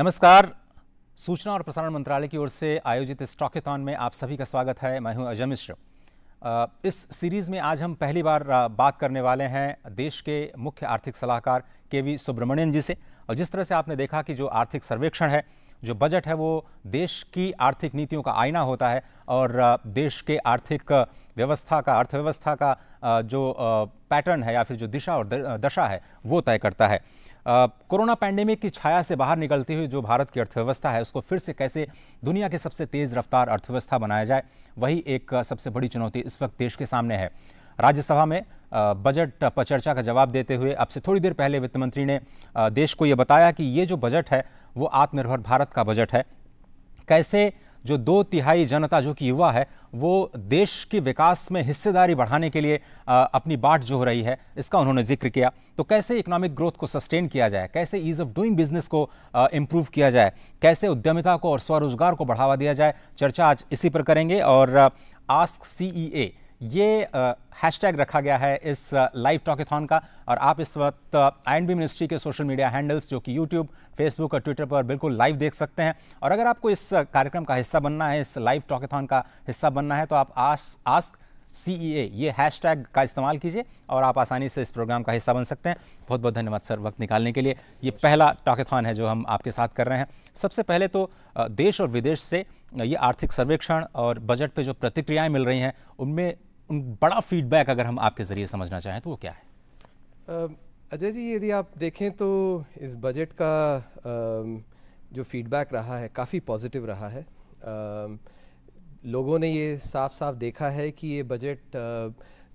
नमस्कार सूचना और प्रसारण मंत्रालय की ओर से आयोजित इस टॉकेथॉन में आप सभी का स्वागत है मैं हूं अजय मिश्र इस सीरीज़ में आज हम पहली बार बात करने वाले हैं देश के मुख्य आर्थिक सलाहकार के वी सुब्रमण्यन जी से और जिस तरह से आपने देखा कि जो आर्थिक सर्वेक्षण है जो बजट है वो देश की आर्थिक नीतियों का आईना होता है और देश के आर्थिक व्यवस्था का अर्थव्यवस्था का जो पैटर्न है या फिर जो दिशा और दशा है वो तय करता है कोरोना पैंडेमिक की छाया से बाहर निकलती हुई जो भारत की अर्थव्यवस्था है उसको फिर से कैसे दुनिया के सबसे तेज़ रफ्तार अर्थव्यवस्था बनाया जाए वही एक सबसे बड़ी चुनौती इस वक्त देश के सामने है राज्यसभा में बजट पर चर्चा का जवाब देते हुए अब से थोड़ी देर पहले वित्त मंत्री ने देश को ये बताया कि ये जो बजट है वो आत्मनिर्भर भारत का बजट है कैसे जो दो तिहाई जनता जो कि युवा है वो देश के विकास में हिस्सेदारी बढ़ाने के लिए अपनी बाट जो हो रही है इसका उन्होंने जिक्र किया तो कैसे इकोनॉमिक ग्रोथ को सस्टेन किया जाए कैसे ईज ऑफ डूइंग बिजनेस को इम्प्रूव किया जाए कैसे उद्यमिता को और स्वरोजगार को बढ़ावा दिया जाए चर्चा आज इसी पर करेंगे और आस्क सी ये हैशटैग रखा गया है इस लाइव टॉकेथॉन का और आप इस वक्त आई बी मिनिस्ट्री के सोशल मीडिया हैंडल्स जो कि यूट्यूब फेसबुक और ट्विटर पर बिल्कुल लाइव देख सकते हैं और अगर आपको इस कार्यक्रम का हिस्सा बनना है इस लाइव टॉकेथॉन का हिस्सा बनना है तो आप आस आस्क सी ई ए ये हैश टैग का इस्तेमाल कीजिए और आप आसानी से इस प्रोग्राम का हिस्सा बन सकते हैं बहुत बहुत धन्यवाद सर वक्त निकालने के लिए ये पहला टॉकेथॉन है जो हम आपके साथ कर रहे हैं सबसे पहले तो देश और विदेश से ये आर्थिक सर्वेक्षण और बजट पे जो प्रतिक्रियाएं मिल रही हैं उनमें बड़ा फीडबैक अगर हम आपके ज़रिए समझना चाहें तो वो क्या है अजय जी यदि आप देखें तो इस बजट का जो फीडबैक रहा है काफ़ी पॉजिटिव रहा है लोगों ने ये साफ साफ देखा है कि ये बजट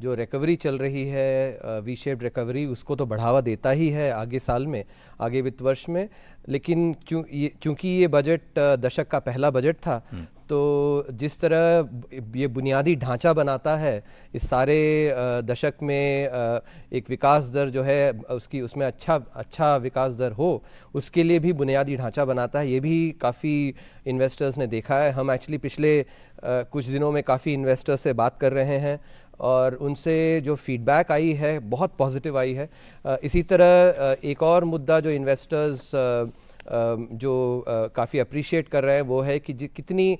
जो रिकवरी चल रही है वी शेप्ड रिकवरी उसको तो बढ़ावा देता ही है आगे साल में आगे वित्त वर्ष में लेकिन चूंकि ये बजट दशक का पहला बजट था हम्म। तो जिस तरह ये बुनियादी ढांचा बनाता है इस सारे दशक में एक विकास दर जो है उसकी उसमें अच्छा अच्छा विकास दर हो उसके लिए भी बुनियादी ढांचा बनाता है ये भी काफ़ी इन्वेस्टर्स ने देखा है हम एक्चुअली पिछले कुछ दिनों में काफ़ी इन्वेस्टर्स से बात कर रहे हैं और उनसे जो फीडबैक आई है बहुत पॉजिटिव आई है इसी तरह एक और मुद्दा जो इन्वेस्टर्स जो काफ़ी अप्रिशिएट कर रहे हैं वो है कि कितनी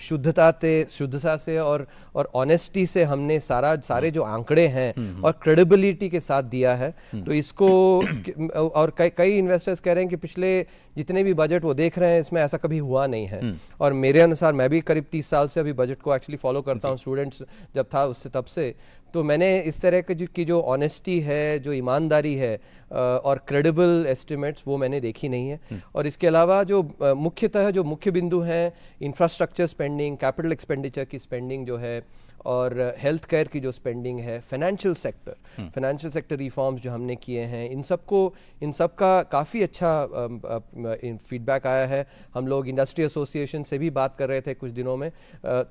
शुद्धता से शुद्धता से और और ऑनेस्टी से हमने सारा सारे जो आंकड़े हैं हम्म, हम्म। और क्रेडिबिलिटी के साथ दिया है हम्म। तो इसको और कई कई इन्वेस्टर्स कह रहे हैं कि पिछले जितने भी बजट वो देख रहे हैं इसमें ऐसा कभी हुआ नहीं है और मेरे अनुसार मैं भी करीब तीस साल से अभी बजट को एक्चुअली फॉलो करता हूँ स्टूडेंट्स जब था उससे तब से तो मैंने इस तरह के जो की जो ऑनेस्टी है जो ईमानदारी है और क्रेडिबल एस्टिमेट्स वो मैंने देखी नहीं है हम्म। और इसके अलावा जो मुख्यतः जो मुख्य बिंदु हैं इंफ्रास्ट्रक्चर स्पेंडिंग कैपिटल एक्सपेंडिचर की स्पेंडिंग जो है और हेल्थ केयर की जो स्पेंडिंग है financial sector financial sector reforms जो हमने किए हैं इन सबको इन सब का काफ़ी अच्छा फीडबैक आया है हम लोग इंडस्ट्री एसोसिएशन से भी बात कर रहे थे कुछ दिनों में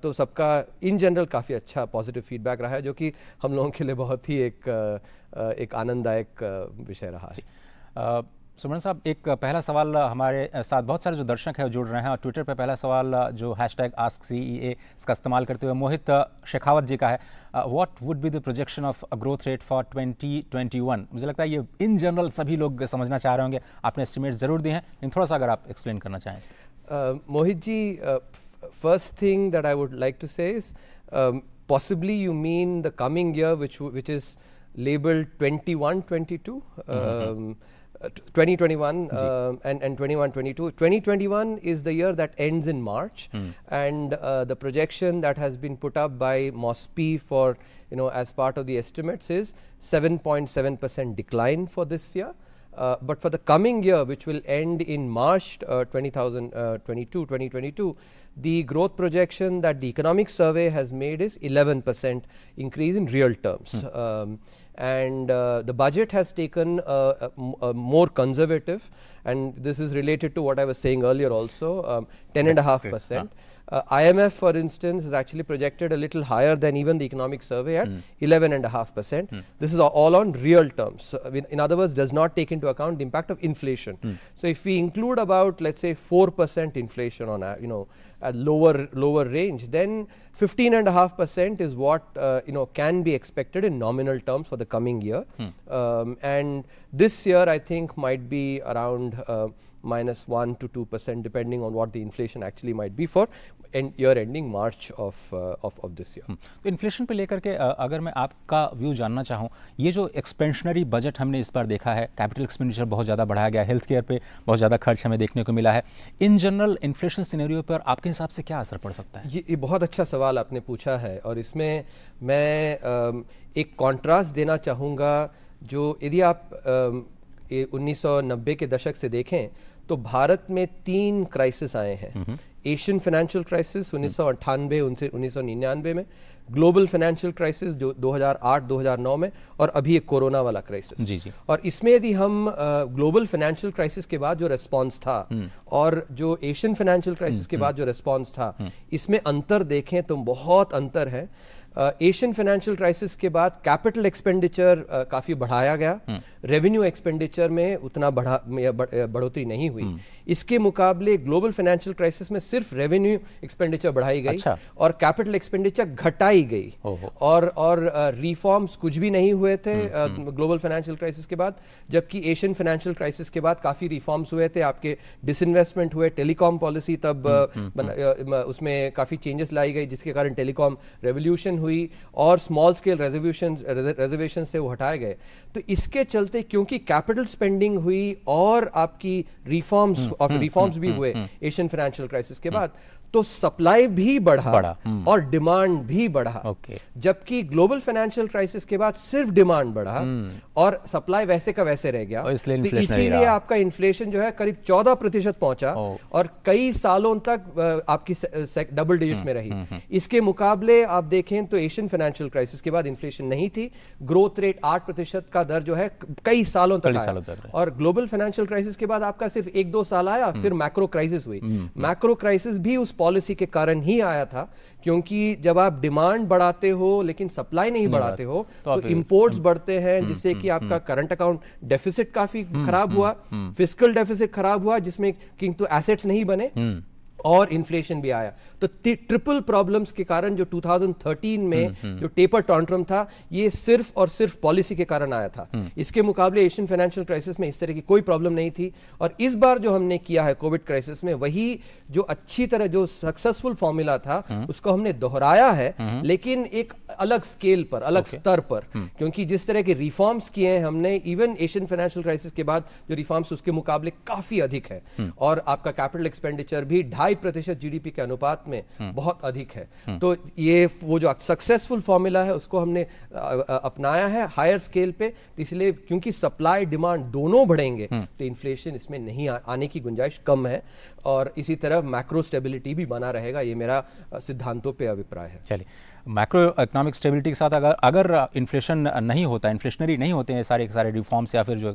तो सबका इन जनरल काफ़ी अच्छा पॉजिटिव फीडबैक रहा है जो कि हम लोगों के लिए बहुत ही एक एक आनंददायक विषय रहा है सुमन साहब एक पहला सवाल हमारे साथ बहुत सारे जो दर्शक हैं जुड़ रहे हैं और ट्विटर पर पहला सवाल जो hashtag ask C E A इसका इस्तेमाल करते हुए मोहित शेखावत जी का है what would be the projection of growth rate for 2021 मुझे लगता है ये इन जनरल सभी लोग समझना चाह रहे होंगे आपने एस्टिमेट ज़रूर दिए हैं लेकिन थोड़ा सा अगर आप एक्सप्लेन करना चाहें Mohit ji first thing that I would like to say possibly you mean the coming year which which is labelled twenty one twenty two 2021 uh, um, and, and 21 22 2021 is the year that ends in march hmm. and uh, the projection that has been put up by mospi for you know as part of the estimates is 7.7% decline for this year uh, but for the coming year, which will end in March uh, 2022, uh, 2022, the growth projection that the economic survey has made is 11% increase in real terms. Hmm. Um, and uh, the budget has taken uh, a, a, a, more conservative and this is related to what I was saying earlier also um, 10.5 percent. Ah. Uh, IMF, for instance, is actually projected a little higher than even the economic survey at 11.5%. Mm. Mm. This is all on real terms. So, I mean, in other words, does not take into account the impact of inflation. Mm. So if we include about, let's say, 4% inflation on, a, you know, a lower, lower range, then 15.5% is what, uh, you know, can be expected in nominal terms for the coming year. Hmm. Um, and this year, I think, might be around... Uh, minus 1 to 2 percent depending on what the inflation actually might be for end year ending March of of of this year तो inflation पे लेकर के uh, अगर मैं आपका view जानना चाहूँ ये जो एक्सपेंशनरी बजट हमने इस बार देखा है कैपिटल एक्सपेंडिचर बहुत ज़्यादा बढ़ाया गया हेल्थ केयर पे बहुत ज़्यादा खर्च हमें देखने को मिला है इन जनरल इन्फ्लेशन सिनेरियो पर आपके हिसाब से क्या असर पड़ सकता है ये, ये बहुत अच्छा सवाल आपने पूछा है और इसमें मैं um, एक कॉन्ट्रास्ट देना चाहूँगा जो यदि आप um, उन्नीस के दशक से देखें तो भारत में तीन क्राइसिस आए हैं एशियन फाइनेंशियल क्राइसिस उन्नीस सौ उन्नीस सौ निन्यानवे में ग्लोबल फाइनेंशियल क्राइसिस जो 2008-2009 में और अभी एक कोरोना वाला क्राइसिस जी जी और इसमें यदि हम ग्लोबल फाइनेंशियल क्राइसिस के बाद जो रेस्पॉन्स था हम्म। और जो एशियन फाइनेंशियल क्राइसिस के हम्म, बाद हम्म। जो रेस्पॉन्स था इसमें अंतर देखें तो बहुत अंतर है एशियन फाइनेंशियल क्राइसिस के बाद कैपिटल एक्सपेंडिचर काफ़ी बढ़ाया गया रेवेन्यू एक्सपेंडिचर में उतना बढ़ा बढ़ोतरी नहीं हुई इसके मुकाबले ग्लोबल फाइनेंशियल क्राइसिस में सिर्फ रेवेन्यू एक्सपेंडिचर बढ़ाई गई अच्छा। और कैपिटल एक्सपेंडिचर घटाई बढ़ाई गई और और रिफॉर्म्स कुछ भी नहीं हुए थे ग्लोबल फाइनेंशियल क्राइसिस के बाद जबकि एशियन फाइनेंशियल क्राइसिस के बाद काफ़ी रिफॉर्म्स हुए थे आपके डिसइन्वेस्टमेंट हुए टेलीकॉम पॉलिसी तब हम्म, हम्म, हम्म। उसमें काफ़ी चेंजेस लाई गई जिसके कारण टेलीकॉम रेवोल्यूशन हुई और स्मॉल स्केल रेजोल्यूशन रेजर्वेशन से वो हटाए गए तो इसके चलते क्योंकि कैपिटल स्पेंडिंग हुई और आपकी रिफॉर्म्स ऑफ रिफॉर्म्स भी हुए एशियन फाइनेंशियल क्राइसिस के बाद तो सप्लाई भी बढ़ा, बढ़ा हम्म। और डिमांड भी बढ़ा जबकि ग्लोबल फाइनेंशियल क्राइसिस के बाद सिर्फ डिमांड बढ़ा हम्म। और सप्लाई वैसे का वैसे रह गया तो इसीलिए आपका इन्फ्लेशन जो है करीब चौदह प्रतिशत पहुंचा और कई सालों तक आपकी डबल डिजिट हम्म, में रही इसके मुकाबले आप देखें तो एशियन फाइनेंशियल क्राइसिस के बाद इन्फ्लेशन नहीं थी ग्रोथ रेट आठ प्रतिशत का दर जो है कई सालों तक सालों तक और ग्लोबल फाइनेंशियल क्राइसिस के बाद आपका सिर्फ एक दो साल आया फिर मैक्रो क्राइसिस हुई मैक्रो क्राइसिस भी उस पॉलिसी के कारण ही आया था क्योंकि जब आप डिमांड बढ़ाते हो लेकिन सप्लाई नहीं बढ़ाते हो तो, तो इम्पोर्ट्स हम्म, बढ़ते हैं हम्म, जिससे कि हम्म, आपका करंट अकाउंट डेफिसिट काफी खराब हुआ फिजिकल डेफिसिट खराब हुआ जिसमें किंतु तो एसेट्स नहीं बने और इन्फ्लेशन भी आया तो ट्रिपल प्रॉब्लम्स के कारण जो 2013 में हम्म, हम्म। जो टेपर टॉन्ट्रम था ये सिर्फ और सिर्फ पॉलिसी के कारण आया था हम्म। इसके मुकाबले एशियन फाइनेंशियल क्राइसिस में इस तरह की कोई प्रॉब्लम नहीं थी और इस बार जो हमने किया है कोविड क्राइसिस में वही जो अच्छी तरह जो सक्सेसफुल फॉर्मूला था उसको हमने दोहराया है लेकिन एक अलग स्केल पर अलग स्तर पर क्योंकि जिस तरह के रिफॉर्म्स किए हैं हमने इवन एशियन फाइनेंशियल क्राइसिस के बाद जो रिफॉर्म्स उसके मुकाबले काफी अधिक है और आपका कैपिटल एक्सपेंडिचर भी ढाई ढाई प्रतिशत जीडीपी के अनुपात में हम्म। बहुत अधिक है हम्म। तो ये वो जो सक्सेसफुल फॉर्मूला है उसको हमने अपनाया है हायर स्केल पे तो इसलिए क्योंकि सप्लाई डिमांड दोनों बढ़ेंगे हम्म। तो इन्फ्लेशन इसमें नहीं आ, आने की गुंजाइश कम है और इसी तरह मैक्रो स्टेबिलिटी भी बना रहेगा ये मेरा सिद्धांतों पर अभिप्राय है चलिए माइक्रो इकोनॉमिक स्टेबिलिटी के साथ अगर अगर इन्फ्लेशन नहीं होता इन्फ्लेशनरी नहीं होते हैं सारे के सारे रिफॉर्म्स या फिर जो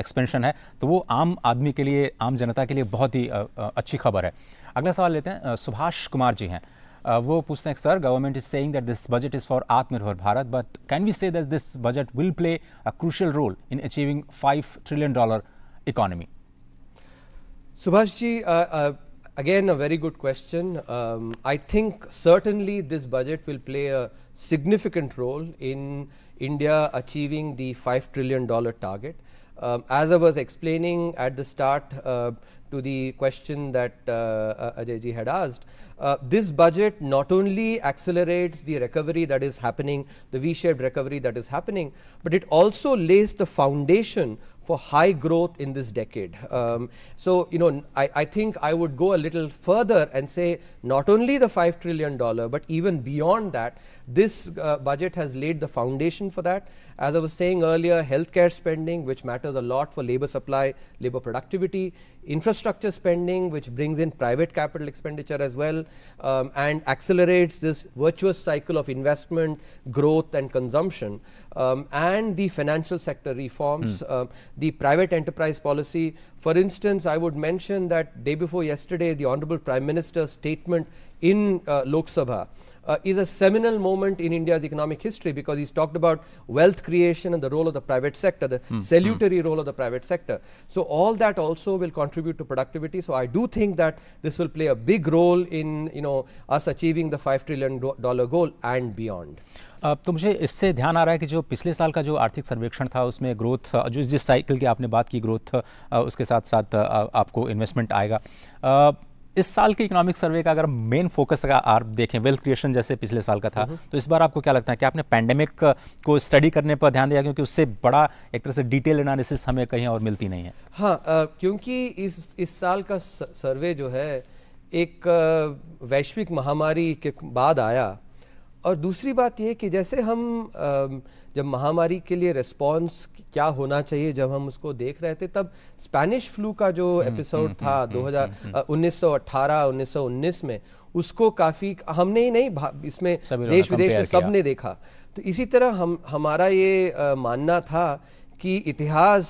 एक्सपेंशन है तो वो आम आदमी के लिए आम जनता के लिए बहुत ही अच्छी खबर है अगला सवाल लेते हैं सुभाष कुमार जी हैं वो पूछते हैं sir government is saying that this budget is for आत्मनिर्भर Bharat but can we say that this budget will play a crucial role in achieving five trillion dollar economy Subhash ji uh, uh, Again, a very good question. Um, I think certainly this budget will play a significant role in India achieving the $5 trillion target. Um, as I was explaining at the start uh, to the question that uh, uh Ajayji had asked, uh, this budget not only accelerates the recovery that is happening, the V-shaped recovery that is happening, but it also lays the foundation for high growth in this decade. Um, so, you know, I, I think I would go a little further and say not only the $5 trillion, but even beyond that, this uh, budget has laid the foundation for that. As I was saying earlier, healthcare spending, which matters a lot for labor supply, labor productivity, infrastructure spending, which brings in private capital expenditure as well, um, and accelerates this virtuous cycle of investment, growth, and consumption, um, and the financial sector reforms, mm. uh, the private enterprise policy. For instance, I would mention that day before yesterday, the Honorable Prime Minister's statement in uh, Lok Sabha uh, is a seminal moment in India's economic history because he's talked about wealth creation and the role of the private sector, the mm. salutary mm. role of the private sector. So all that also will contribute to productivity. So I do think that this will play a big role in you know us achieving the five trillion dollar goal and beyond. Uh, तो मुझे इससे ध्यान आ रहा है कि जो पिछले साल का जो आर्थिक सर्वेक्षण था उसमें ग्रोथ जो जिस साइकिल की आपने बात की ग्रोथ उसके साथ साथ आपको इन्वेस्टमेंट आएगा इस साल के इकोनॉमिक सर्वे का अगर मेन फोकस का आप देखें वेल्थ क्रिएशन जैसे पिछले साल का था हम्म। तो इस बार आपको क्या लगता है कि आपने पैंडेमिक को स्टडी करने पर ध्यान दिया क्योंकि उससे बड़ा एक तरह से डिटेल एनालिसिस हमें कहीं और मिलती नहीं है हाँ आ, क्योंकि इस इस साल का सर्वे जो है एक वैश्विक महामारी के बाद आया और दूसरी बात यह कि जैसे हम जब महामारी के लिए रिस्पॉन्स क्या होना चाहिए जब हम उसको देख रहे थे तब स्पेनिश फ्लू का जो एपिसोड हम्म, हम्म, था 2000 1918 1919 में उसको काफ़ी हमने ही नहीं इसमें देश विदेश में सब ने देखा तो इसी तरह हम हमारा ये आ, मानना था कि इतिहास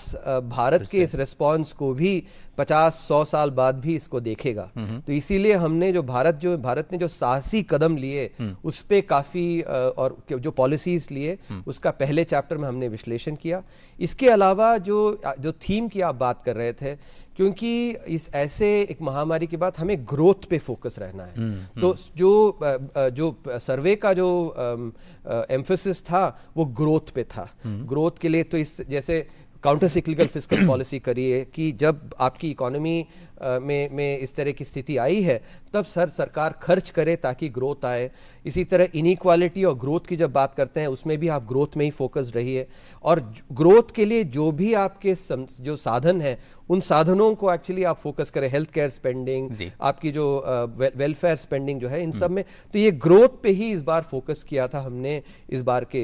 भारत के इस रिस्पॉन्स को भी पचास सौ साल बाद भी इसको देखेगा तो इसीलिए हमने जो भारत जो भारत ने जो साहसी कदम लिए हम्म। उस पर काफ़ी और जो पॉलिसीज लिए हम्म। उसका पहले चैप्टर में हमने विश्लेषण किया इसके अलावा जो जो थीम की आप बात कर रहे थे क्योंकि इस ऐसे एक महामारी के बाद हमें ग्रोथ पे फोकस रहना है हम्म, तो जो जो सर्वे का जो एम्फोसिस था वो ग्रोथ पे था ग्रोथ के लिए तो इस जैसे काउंटर सिक्लिकल फिजिकल पॉलिसी करिए कि जब आपकी इकोनॉमी में में इस तरह की स्थिति आई है तब सर सरकार खर्च करे ताकि ग्रोथ आए इसी तरह इनिक्वालिटी और ग्रोथ की जब बात करते हैं उसमें भी आप ग्रोथ में ही फोकस रही है और ग्रोथ के लिए जो भी आपके सम, जो साधन हैं उन साधनों को एक्चुअली आप फोकस करें हेल्थ केयर स्पेंडिंग आपकी जो वेलफेयर स्पेंडिंग जो है इन हम्म। सब में तो ये ग्रोथ पे ही इस बार फोकस किया था हमने इस बार के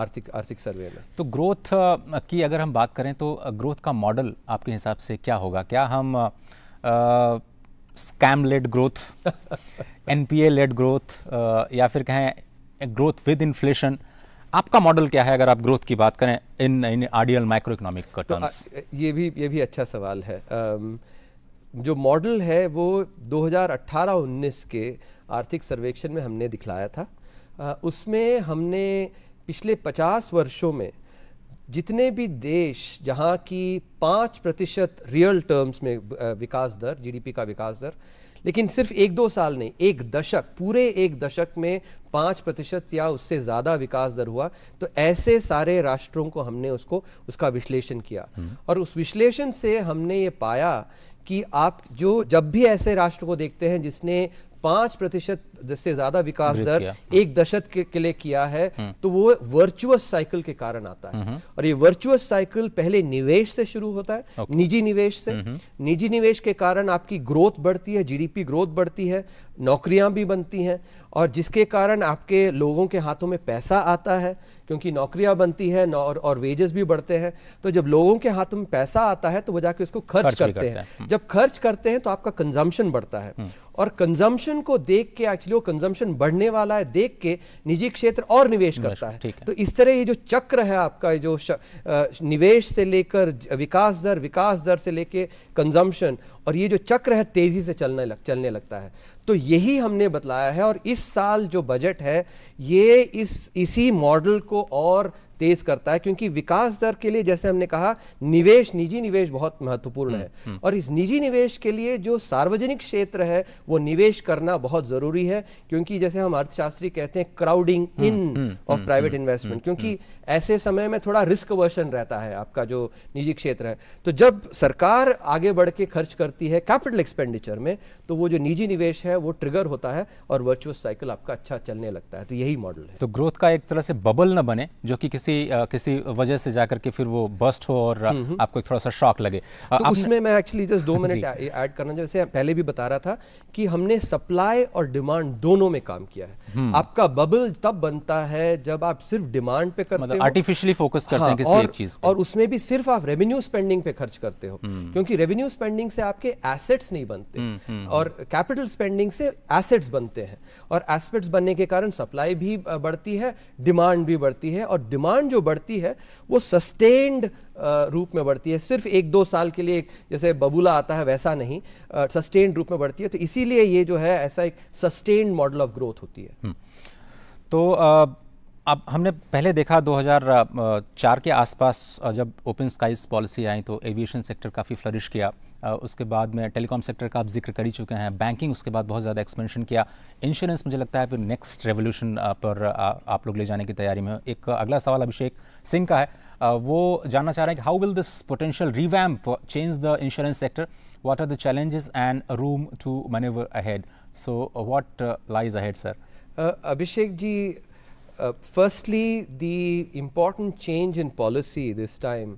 आर्थिक आर्थिक सर्वे में तो ग्रोथ की अगर हम बात करें तो ग्रोथ का मॉडल आपके हिसाब से क्या होगा क्या हम scam led growth NPA led growth या फिर कहें ग्रोथ विद इन्फ्लेशन आपका मॉडल क्या है अगर आप ग्रोथ की बात करें in in ideal micro economic terms ये भी ये भी अच्छा सवाल है um, जो मॉडल है वो 2018-19 के आर्थिक सर्वेक्षण में हमने दिखलाया था uh, उसमें हमने पिछले 50 वर्षों में जितने भी देश जहाँ की पाँच प्रतिशत रियल टर्म्स में विकास दर जीडीपी का विकास दर लेकिन सिर्फ एक दो साल नहीं एक दशक पूरे एक दशक में पाँच प्रतिशत या उससे ज़्यादा विकास दर हुआ तो ऐसे सारे राष्ट्रों को हमने उसको उसका विश्लेषण किया हम्म। और उस विश्लेषण से हमने ये पाया कि आप जो जब भी ऐसे राष्ट्र को देखते हैं जिसने पांच प्रतिशत से ज्यादा विकास दर एक दशक के, के लिए किया है हम्म। तो वो वर्चुअस साइकिल के कारण आता है हम्म। और ये वर्चुअस साइकिल पहले निवेश से शुरू होता है निजी निवेश से हम्म। निजी निवेश के कारण आपकी ग्रोथ बढ़ती है जीडीपी ग्रोथ बढ़ती है नौकरियां भी बनती हैं और जिसके कारण आपके लोगों के हाथों में पैसा आता है क्योंकि नौकरियां बनती है और, और वेजेस भी बढ़ते हैं तो जब लोगों के हाथों में पैसा आता है तो वो जाके उसको खर्च, खर्च करते हैं जब खर्च करते हैं तो आपका कंजम्पशन बढ़ता है और कंजम्पशन को देख के एक्चुअली वो कंजम्पशन बढ़ने वाला है देख के निजी क्षेत्र और निवेश करता है।, है तो इस तरह ये जो चक्र है आपका जो श, आ, निवेश से लेकर विकास दर विकास दर से लेकर कंजम्पशन और ये जो चक्र है तेज़ी से चलने लग चलने लगता है तो यही हमने बतलाया है और इस साल जो बजट है ये इस इसी मॉडल को और तेज करता है क्योंकि विकास दर के लिए जैसे हमने कहा निवेश निजी निवेश बहुत महत्वपूर्ण हम्म, है हम्म। और इस निजी निवेश के लिए जो सार्वजनिक क्षेत्र है वो निवेश करना बहुत जरूरी है क्योंकि जैसे हम अर्थशास्त्री कहते हैं crowding in of private investment क्योंकि हम्म। ऐसे समय में थोड़ा रिस्क वर्षन रहता है आपका जो निजी क्षेत्र है तो जब सरकार आगे बढ़ के खर्च करती है कैपिटल एक्सपेंडिचर में तो वो जो निजी निवेश है वो ट्रिगर होता है और वर्चुअल साइकिल आपका अच्छा चलने लगता है तो यही मॉडल है तो ग्रोथ का एक तरह से बबल ना बने जो कि किसी किसी आ, किसी वजह से जाकर के फिर वो बस्ट हो और हम्म, हम्म। आपको एक थोड़ा सा शॉक लगे तो उसमें मैं एक्चुअली जस्ट दो मिनट ऐड करना जैसे पहले भी बता रहा था कि हमने सप्लाई और डिमांड दोनों में काम किया है हम्म। आपका बबल तब बनता है जब आप सिर्फ डिमांड पे करते मतलब आर्टिफिशियली फोकस करते हैं हाँ, किसी एक चीज पे। और उसमें भी सिर्फ आप रेवेन्यू स्पेंडिंग पे खर्च करते हो क्योंकि रेवेन्यू स्पेंडिंग से आपके एसेट्स नहीं बनते और कैपिटल स्पेंडिंग से एसेट्स बनते हैं और एसेट्स बनने के कारण सप्लाई भी बढ़ती है डिमांड भी बढ़ती है और डिमांड डिमांड जो बढ़ती है वो सस्टेन्ड रूप में बढ़ती है सिर्फ एक दो साल के लिए एक जैसे बबूला आता है वैसा नहीं सस्टेन्ड रूप में बढ़ती है तो इसीलिए ये जो है ऐसा एक सस्टेन्ड मॉडल ऑफ ग्रोथ होती है हम्म। तो अब हमने पहले देखा 2004 के आसपास जब ओपन स्काइज पॉलिसी आई तो एविएशन सेक्टर काफ़ी फ्लरिश किया उसके बाद में टेलीकॉम सेक्टर का आप जिक्र कर ही चुके हैं बैंकिंग उसके बाद बहुत ज़्यादा एक्सपेंशन किया इंश्योरेंस मुझे लगता है फिर नेक्स्ट रेवोल्यूशन पर आप लोग ले जाने की तैयारी में एक अगला सवाल अभिषेक सिंह का है वो जानना चाह रहे हैं कि how will this potential revamp change the insurance sector what are the challenges and room to manoeuvre ahead so what lies ahead sir Abhishek ji uh, abhishek ji firstly the important change in policy this time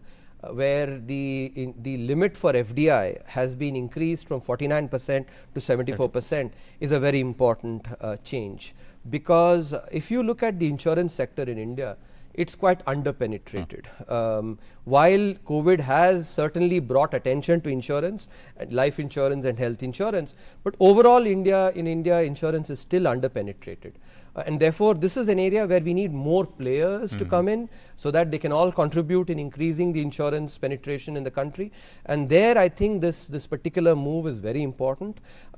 where the, the limit for FDI has been increased from 49 percent to 74 percent is a very important uh, change. Because if you look at the insurance sector in India, it's quite underpenetrated. Mm. Um, while COVID has certainly brought attention to insurance, uh, life insurance and health insurance, but overall India in India insurance is still underpenetrated. Uh, and therefore, this is an area where we need more players mm -hmm. to come in so that they can all contribute in increasing the insurance penetration in the country. And there, I think this this particular move is very important.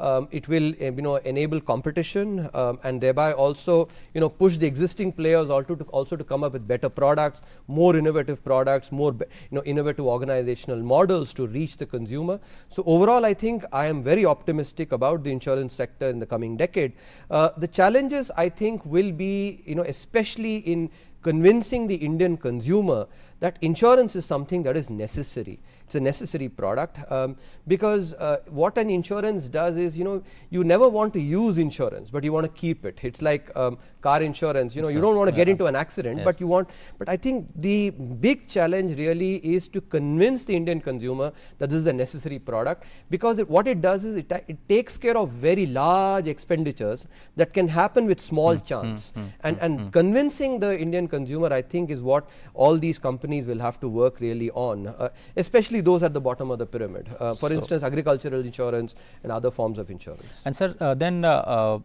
Um, it will uh, you know enable competition um, and thereby also you know push the existing players also to also to come up with better products, more innovative products, more you know innovative organizational models to reach the consumer. So overall, I think I am very optimistic about the insurance sector in the coming decade. Uh, the challenges I think think will be you know especially in convincing the Indian consumer that insurance is something that is necessary it's a necessary product um, because uh, what an insurance does is, you know, you never want to use insurance, but you want to keep it. It's like um, car insurance, you know, so, you don't want to yeah. get into an accident, yes. but you want, but I think the big challenge really is to convince the Indian consumer that this is a necessary product because it, what it does is it, it takes care of very large expenditures that can happen with small hmm. mm, chance. Mm, mm, and and hmm. convincing the Indian consumer, I think, is what all these companies will have to work really on, uh, especially especially those at the bottom of the pyramid. Uh, for so instance, agricultural insurance and other forms of insurance. And sir, uh, then uh,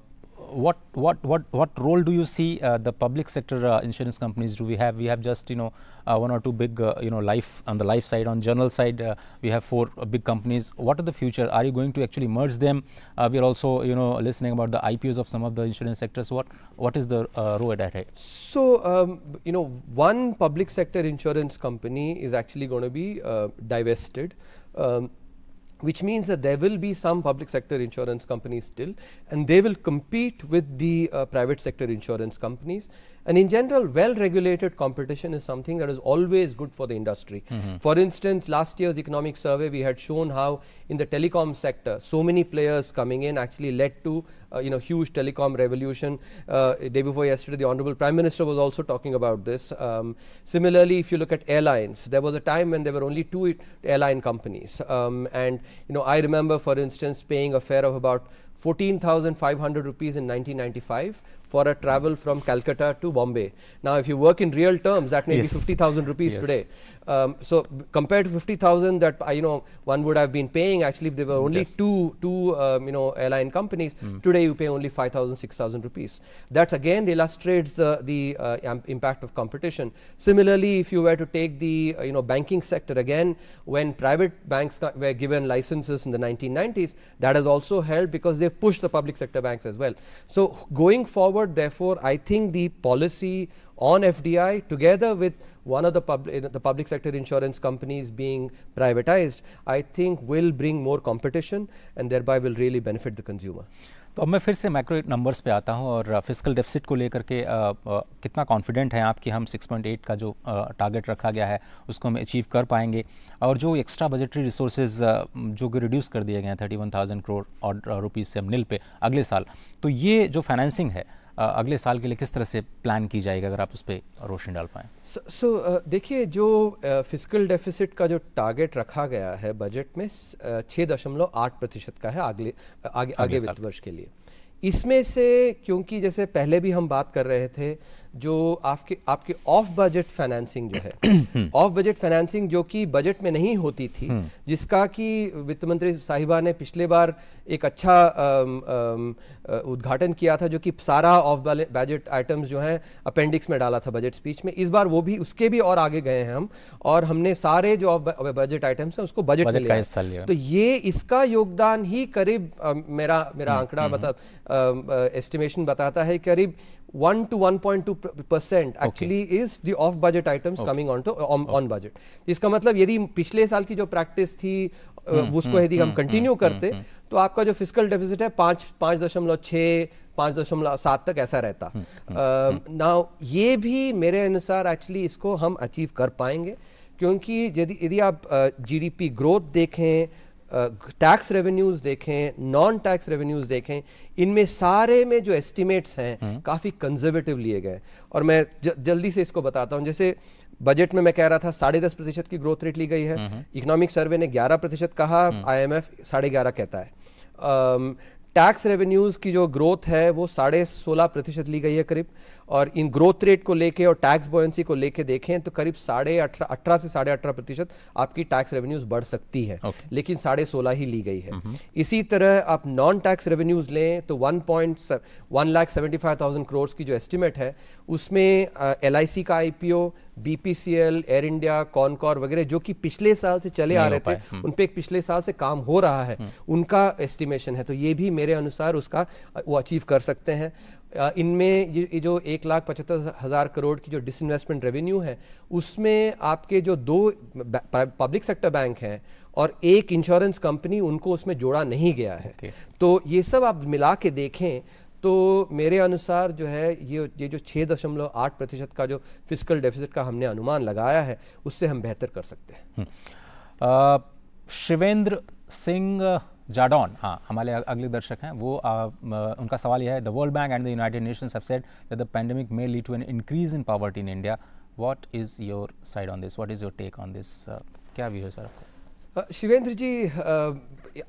what what what what role do you see uh, the public sector uh, insurance companies do we have we have just you know uh, one or two big uh, you know life on the life side on general side uh, we have four big companies what are the future are you going to actually merge them uh, we are also you know listening about the IPOs of some of the insurance sectors what what is the role at so um, you know one public sector insurance company is actually going to be divested um, which means that there will be some public sector insurance companies still and they will compete with the uh, private sector insurance companies and in general, well-regulated competition is something that is always good for the industry. Mm -hmm. For instance, last year's economic survey, we had shown how in the telecom sector, so many players coming in actually led to uh, you know huge telecom revolution. Uh, day before yesterday, the honorable prime minister was also talking about this. Um, similarly, if you look at airlines, there was a time when there were only two airline companies, um, and you know I remember, for instance, paying a fare of about 14,500 rupees in 1995 for a travel from Calcutta to Bombay. Now, if you work in real terms, that may yes. be 50,000 rupees yes. today. Um, so compared to 50,000 that uh, you know one would have been paying actually if there were only yes. two two um, you know airline companies mm. today you pay only 5,000 6,000 rupees that again illustrates the the uh, impact of competition similarly if you were to take the uh, you know banking sector again when private banks were given licenses in the 1990s that has also helped because they've pushed the public sector banks as well so going forward therefore I think the policy on FDI together with one of the, pub the public sector insurance companies being privatized, I think will bring more competition and thereby will really benefit the consumer. तो अब मैं फिर से macro numbers पे आता हूँ और physical uh, deficit को लेकर के आ, uh, आ, uh, कितना कॉन्फिडेंट हैं आप कि हम 6.8 का जो टारगेट रखा गया है उसको हम अचीव कर पाएंगे और जो एक्स्ट्रा बजटरी रिसोर्सेज जो कि रिड्यूस कर दिए गए हैं थर्टी वन थाउजेंड करोड़ और रुपीज़ से हम नील पे अगले साल तो ये जो फाइनेंसिंग है अगले साल के लिए किस तरह से प्लान की जाएगी अगर आप उस पर रोशनी डाल पाएँ सो देखिए जो फिजिकल डेफिसिट का जो टारगेट रखा गया है बजट में छः दशमलव आठ प्रतिशत का है आगले, आगे आगे वित्त वर्ष के लिए इसमें से क्योंकि जैसे पहले भी हम बात कर रहे थे जो आपके आपके ऑफ बजट फाइनेंसिंग जो है ऑफ बजट फाइनेंसिंग जो कि बजट में नहीं होती थी हम्म। जिसका कि वित्त मंत्री साहिबा ने पिछले बार एक अच्छा उद्घाटन किया था जो कि सारा ऑफ बजट आइटम्स जो हैं अपेंडिक्स में डाला था बजट स्पीच में इस बार वो भी उसके भी और आगे गए हैं हम और हमने सारे जो ऑफ बजट आइटम्स हैं उसको बजट में लिया तो ये इसका योगदान ही करीब मेरा मेरा हम्म, आंकड़ा हम्म, मतलब एस्टिमेशन बताता है करीब 1 to 1.2 percent actually is the off budget items coming on to on budget इसका मतलब यदि पिछले साल की जो प्रैक्टिस थी hmm, उसको हम्म, यदि हम कंटिन्यू हम्म, करते तो आपका जो फिजिकल डेफिसिट है पाँच पाँच दशमलव छः पाँच दशमलव सात तक ऐसा रहता ना uh, ये भी मेरे अनुसार एक्चुअली इसको हम अचीव कर पाएंगे क्योंकि यदि यदि आप जीडीपी uh, ग्रोथ देखें टैक्स रेवेन्यूज देखें नॉन टैक्स रेवेन्यूज देखें इनमें सारे में जो एस्टिमेट्स हैं हम्म। काफ़ी कंजर्वेटिव लिए गए और मैं ज, जल्दी से इसको बताता हूं जैसे बजट में मैं कह रहा था साढ़े दस प्रतिशत की ग्रोथ रेट ली गई है इकोनॉमिक हम्म। सर्वे ने ग्यारह प्रतिशत कहा एफ हम्म। साढ़े ग्यारह कहता है टैक्स रेवेन्यूज़ की जो ग्रोथ है वो साढ़े सोलह प्रतिशत ली गई है करीब और इन ग्रोथ रेट को लेके और टैक्स बोयंसी को लेके देखें तो करीब साढ़े अठारह अठारह से साढ़े अठारह प्रतिशत आपकी टैक्स रेवेन्यूज़ बढ़ सकती है okay. लेकिन साढ़े सोलह ही ली गई है हम्म। इसी तरह आप नॉन टैक्स रेवेन्यूज़ लें तो one point one lakh seventy five thousand crore की जो एस्टिमेट है उसमें एल uh, का आई बीपीसीएल एयर इंडिया कॉनकॉर वगैरह जो कि पिछले साल से चले आ रहे थे हम्म। उन पे पिछले साल से काम हो रहा है हम्म। उनका एस्टिमेशन है तो ये भी मेरे अनुसार उसका वो अचीव कर सकते हैं इनमें ये जो एक लाख पचहत्तर हज़ार करोड़ की जो डिसइन्वेस्टमेंट रेवेन्यू है उसमें आपके जो दो पब्लिक सेक्टर बैंक हैं और एक इंश्योरेंस कंपनी उनको उसमें जोड़ा नहीं गया है okay. तो ये सब आप मिला के देखें तो मेरे अनुसार जो है ये ये जो छः दशमलव आठ प्रतिशत का जो फिजिकल डेफिसिट का हमने अनुमान लगाया है उससे हम बेहतर कर सकते हैं हम्म। शिवेंद्र सिंह जाडॉन हाँ हमारे अगले दर्शक हैं वो आ, उनका सवाल यह है the World Bank and the United Nation have the pandemic may lead to an increase in poverty in India what is your side on this what is your take on this क्या view है sir आपको Shivendra ji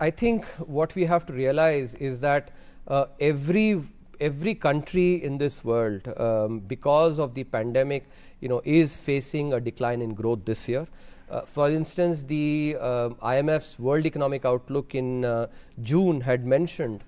I think what we have to realise is that Uh, every every country in this world um, because of the pandemic you know is facing a decline in growth this year uh, for instance the uh, um, IMF's world economic outlook in uh, June had mentioned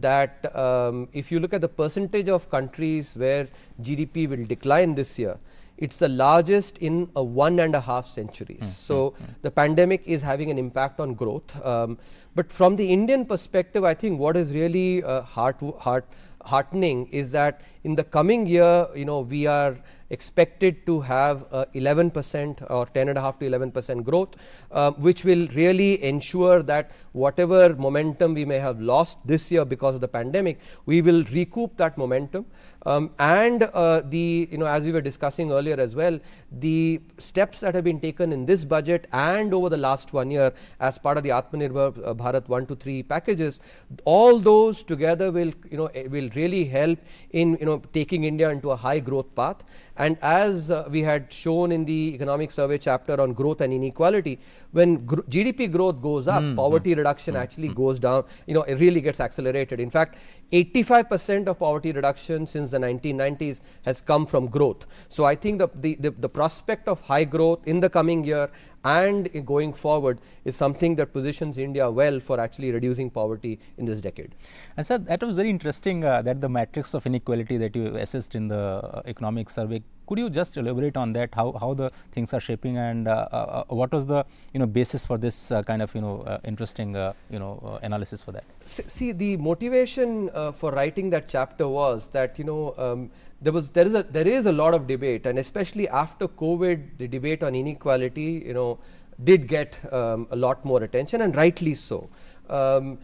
that um, if you look at the percentage of countries where GDP will decline this year it's the largest in a one and a half centuries. Mm So mm the pandemic is having an impact on growth. Um, but from the Indian perspective, I think what is really uh, heart, heart, heartening is that in the coming year, you know, we are expected to have 11% uh, or 10.5 to 11% growth, uh, which will really ensure that whatever momentum we may have lost this year because of the pandemic, we will recoup that momentum. Um, and uh, the, you know, as we were discussing earlier as well, the steps that have been taken in this budget and over the last one year as part of the Atmanirbhar uh, Bharat 1 to 3 packages, all those together will, you know, eh, will really help in, you know, taking India into a high growth path. And as uh, we had shown in the economic survey chapter on growth and inequality, when gr GDP growth goes up, mm, poverty mm, reduction mm, actually hmm. goes down, you know, it really gets accelerated. In fact, 85% of poverty reduction since the 1990s has come from growth. So I think the, the, the, the prospect of high growth in the coming year and going forward is something that positions India well for actually reducing poverty in this decade. And sir, that was very interesting uh, that the matrix of inequality that you assessed in the uh, economic survey, could you just elaborate on that, how, how the things are shaping and uh, uh what was the you know basis for this uh, kind of you know uh, interesting you know analysis for that? See, the motivation for writing that chapter was that you know um, there was there is a there is a lot of debate, and especially after COVID, the debate on inequality, you know, did get um, a lot more attention, and rightly so. Um,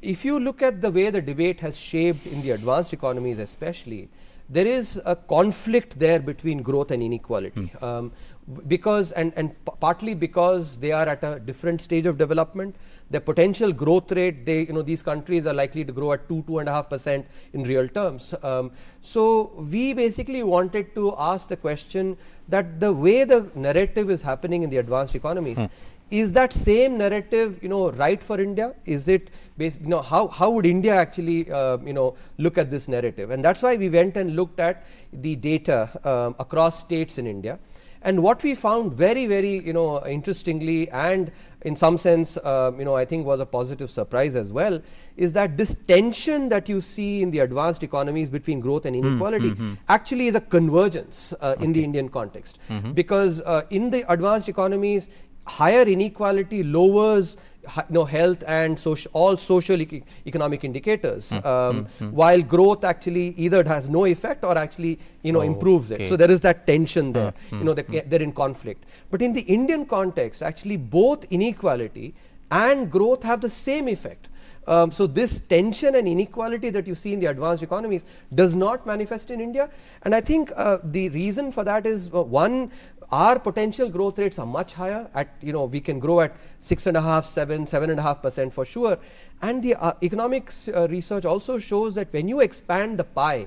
if you look at the way the debate has shaped in the advanced economies, especially, there is a conflict there between growth and inequality. Mm. Um, because and, and partly because they are at a different stage of development the potential growth rate, they, you know, these countries are likely to grow at two, two and a half percent in real terms. Um, so we basically wanted to ask the question that the way the narrative is happening in the advanced economies, hmm is that same narrative you know right for india is it you know how how would india actually uh, you know look at this narrative and that's why we went and looked at the data um, across states in india and what we found very, very, you know, interestingly and in some sense, um, you know, I think was a positive surprise as well, is that this tension that you see in the advanced economies between growth and hmm, inequality mm -hmm. actually is a convergence uh, okay. in the Indian context. Mm -hmm. Because uh, in the advanced economies, higher inequality lowers you know, health and all social e economic indicators, hmm. um, mm while growth actually either has no effect or actually you know oh, improves okay. it. So there is that tension there. Mm You know, they're, hmm. they're in conflict. But in the Indian context, actually both inequality and growth have the same effect. Um, so this tension and inequality that you see in the advanced economies does not manifest in India. And I think uh, the reason for that is uh, one, our potential growth rates are much higher at you know we can grow at six and a half seven seven and a half percent for sure and the uh, economics uh, research also shows that when you expand the pie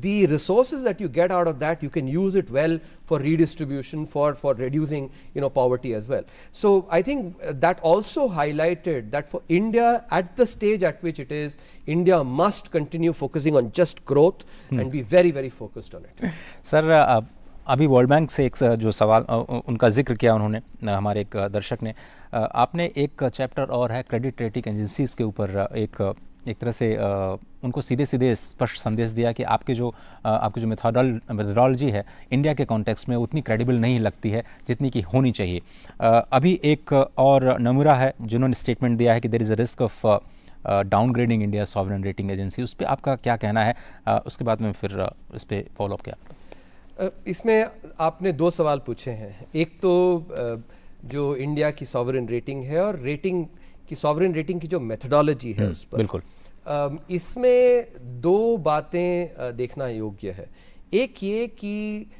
the resources that you get out of that you can use it well for redistribution for for reducing you know poverty as well so i think uh, that also highlighted that for india at the stage at which it is india must continue focusing on just growth hmm. and be very very focused on it sir uh, uh अभी World Bank से एक जो सवाल उनका जिक्र किया उन्होंने हमारे एक दर्शक ने आपने एक चैप्टर और है क्रेडिट रेटिंग एजेंसीज़ के ऊपर एक एक तरह से उनको सीधे सीधे स्पष्ट संदेश दिया कि आपके जो आपकी जो मेथोडोलॉजी है इंडिया के कॉन्टेक्स्ट में उतनी क्रेडिबल नहीं लगती है जितनी कि होनी चाहिए अभी एक और नमूरा है जिन्होंने स्टेटमेंट दिया है कि there is a risk of downgrading India sovereign rating agency उस पर आपका क्या कहना है उसके बाद में फिर इस पर फॉलोअप किया इसमें आपने दो सवाल पूछे हैं एक तो जो इंडिया की सॉवरन रेटिंग है और रेटिंग की सॉवरन रेटिंग की जो मेथडोलॉजी है हम्म, उस पर बिल्कुल इसमें दो बातें देखना योग्य है एक ये कि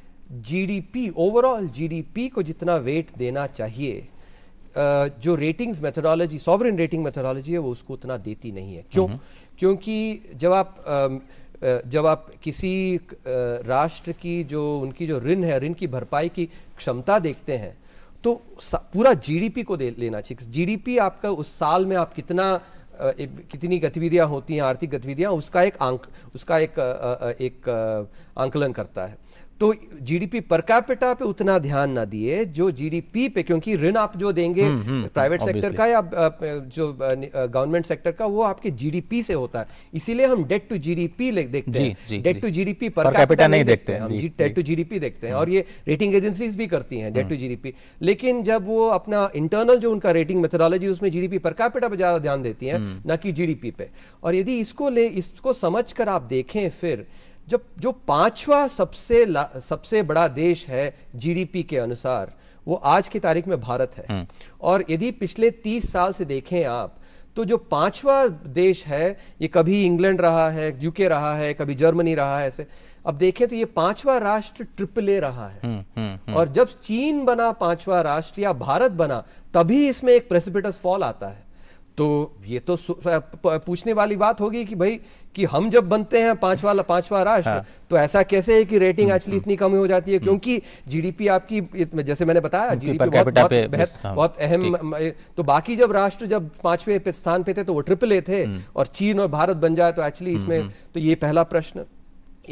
जीडीपी ओवरऑल जीडीपी को जितना वेट देना चाहिए जो ratings methodology sovereign rating methodology है वो उसको उतना देती नहीं है क्यों हम्म। क्योंकि जब आप जब आप किसी राष्ट्र की जो उनकी जो ऋण है ऋण की भरपाई की क्षमता देखते हैं तो पूरा जीडीपी को दे लेना चाहिए जीडीपी आपका उस साल में आप कितना कितनी गतिविधियां होती हैं आर्थिक गतिविधियां उसका एक आंक उसका एक एक आंकलन करता है तो जीडीपी पर कैपिटा पे उतना ध्यान ना दिए जो जीडीपी पे क्योंकि ऋण आप जो देंगे प्राइवेट हम्म, सेक्टर हम्म, हम्म, का या जो गवर्नमेंट सेक्टर का वो आपके जीडीपी से होता है इसीलिए हम डेट टू जीडीपी देखते हैं debt to GDP per capita नहीं देखते हम डेट टू जीडीपी देखते हैं और ये रेटिंग एजेंसीज भी करती हैं डेट टू जीडीपी लेकिन जब वो अपना इंटरनल जो उनका रेटिंग मेथोडोलॉजी उसमें जीडीपी पर कैपिटा पे ज्यादा ध्यान देती है ना कि जीडीपी पे और यदि इसको ले इसको समझ कर आप देखें फिर जब जो पांचवा सबसे सबसे बड़ा देश है जीडीपी के अनुसार वो आज की तारीख में भारत है हम्म। और यदि पिछले तीस साल से देखें आप तो जो पांचवा देश है ये कभी इंग्लैंड रहा है यूके रहा है कभी जर्मनी रहा है ऐसे अब देखें तो ये पांचवा राष्ट्र ट्रिपल ए रहा है हुँ, हम्म, हुँ, हम्म, और जब चीन बना पांचवा राष्ट्र या भारत बना तभी इसमें एक प्रेसिपिटस फॉल आता है तो ये तो पूछने वाली बात होगी कि भाई कि हम जब बनते हैं पांच वाला पांचवा राष्ट्र हाँ। तो ऐसा कैसे है कि रेटिंग एक्चुअली हम्म, हम्म। इतनी कम हो जाती है हम्म। क्योंकि जीडीपी आपकी जैसे मैंने बताया जीडीपी बहुत बहुत, बहुत, हाँ, बहुत अहम तो बाकी जब राष्ट्र जब पांचवे स्थान पे थे तो वो ट्रिपल ए थे और चीन और भारत बन जाए तो एक्चुअली इसमें तो ये पहला प्रश्न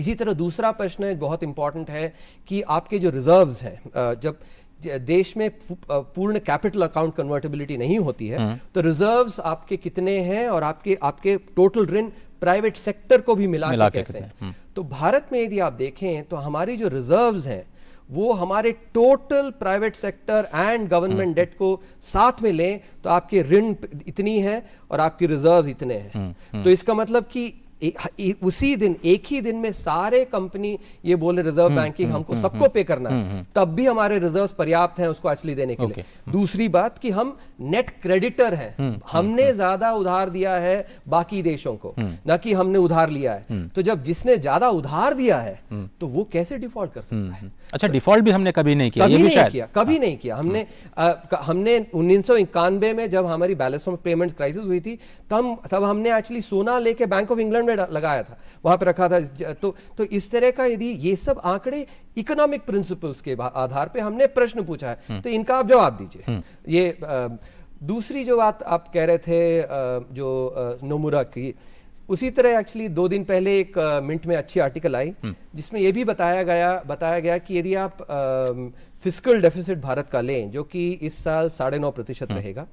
इसी तरह दूसरा प्रश्न बहुत इंपॉर्टेंट है कि आपके जो रिजर्व्स हैं जब देश में पूर्ण कैपिटल अकाउंट कन्वर्टेबिलिटी नहीं होती है हम्म। तो रिजर्व्स आपके कितने हैं और आपके आपके टोटल ऋण प्राइवेट सेक्टर को भी मिला, मिला के कैसे हैं हम्म। तो भारत में यदि आप देखें तो हमारी जो रिजर्व्स हैं वो हमारे total private sector and government हम्म। डेट को साथ में लें तो आपके ऋण इतनी है और आपकी रिजर्व इतने हैं तो इसका मतलब कि उसी दिन एक ही दिन में सारे कंपनी ये बोले रिजर्व बैंक की हमको हम्म, सबको पे हम्म, करना है हम्म, तब भी हमारे रिजर्व पर्याप्त हैं उसको एक्चुअली देने के लिए दूसरी बात कि हम नेट क्रेडिटर हैं हमने ज्यादा उधार दिया है बाकी देशों को ना कि हमने उधार लिया है तो जब जिसने ज्यादा उधार दिया है तो वो कैसे डिफॉल्ट कर सकता है अच्छा डिफॉल्ट भी हमने कभी नहीं किया कभी नहीं किया कभी हाँ। नहीं किया हमने हमने उन्नीस में जब हमारी बैलेंस ऑफ पेमेंट क्राइसिस हुई थी तब तब हमने एक्चुअली सोना लेके बैंक ऑफ इंग्लैंड में लगाया था वहां पर रखा था तो तो इस तरह का यदि ये सब आंकड़े इकोनॉमिक प्रिंसिपल्स के आधार पे हमने प्रश्न पूछा है हम्म। तो इनका आप जवाब दीजिए हम्म। ये आ, दूसरी जो बात आप कह रहे थे आ, जो नोमुरा की उसी तरह एक्चुअली दो दिन पहले एक मिनट में अच्छी आर्टिकल आई हम्म। जिसमें यह भी बताया गया बताया गया कि यदि आप फिजिकल डेफिसिट भारत का लें जो कि इस साल साढ़े नौ प्रतिशत रहेगा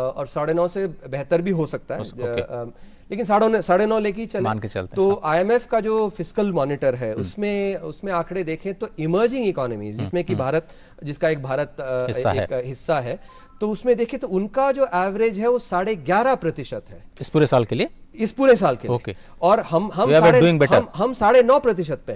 और साढ़े नौ से बेहतर भी हो सकता है लेकिन साढ़े साढ़े नौ लेके ही चले मान के चलते तो हाँ। आईएमएफ का जो फिजिकल मॉनिटर है हम्म। उसमें उसमें आंकड़े देखें तो इमर्जिंग हम्म, इकोनॉमी जिसमें कि हम्म। भारत जिसका एक भारत हिस्सा एक है, हिस्सा है तो उसमें देखें तो उनका जो एवरेज है वो साढ़े ग्यारह प्रतिशत है इस पूरे साल के लिए इस पूरे साल के ओके और हम हम साढ़े हम, हम साढ़े नौ प्रतिशत पे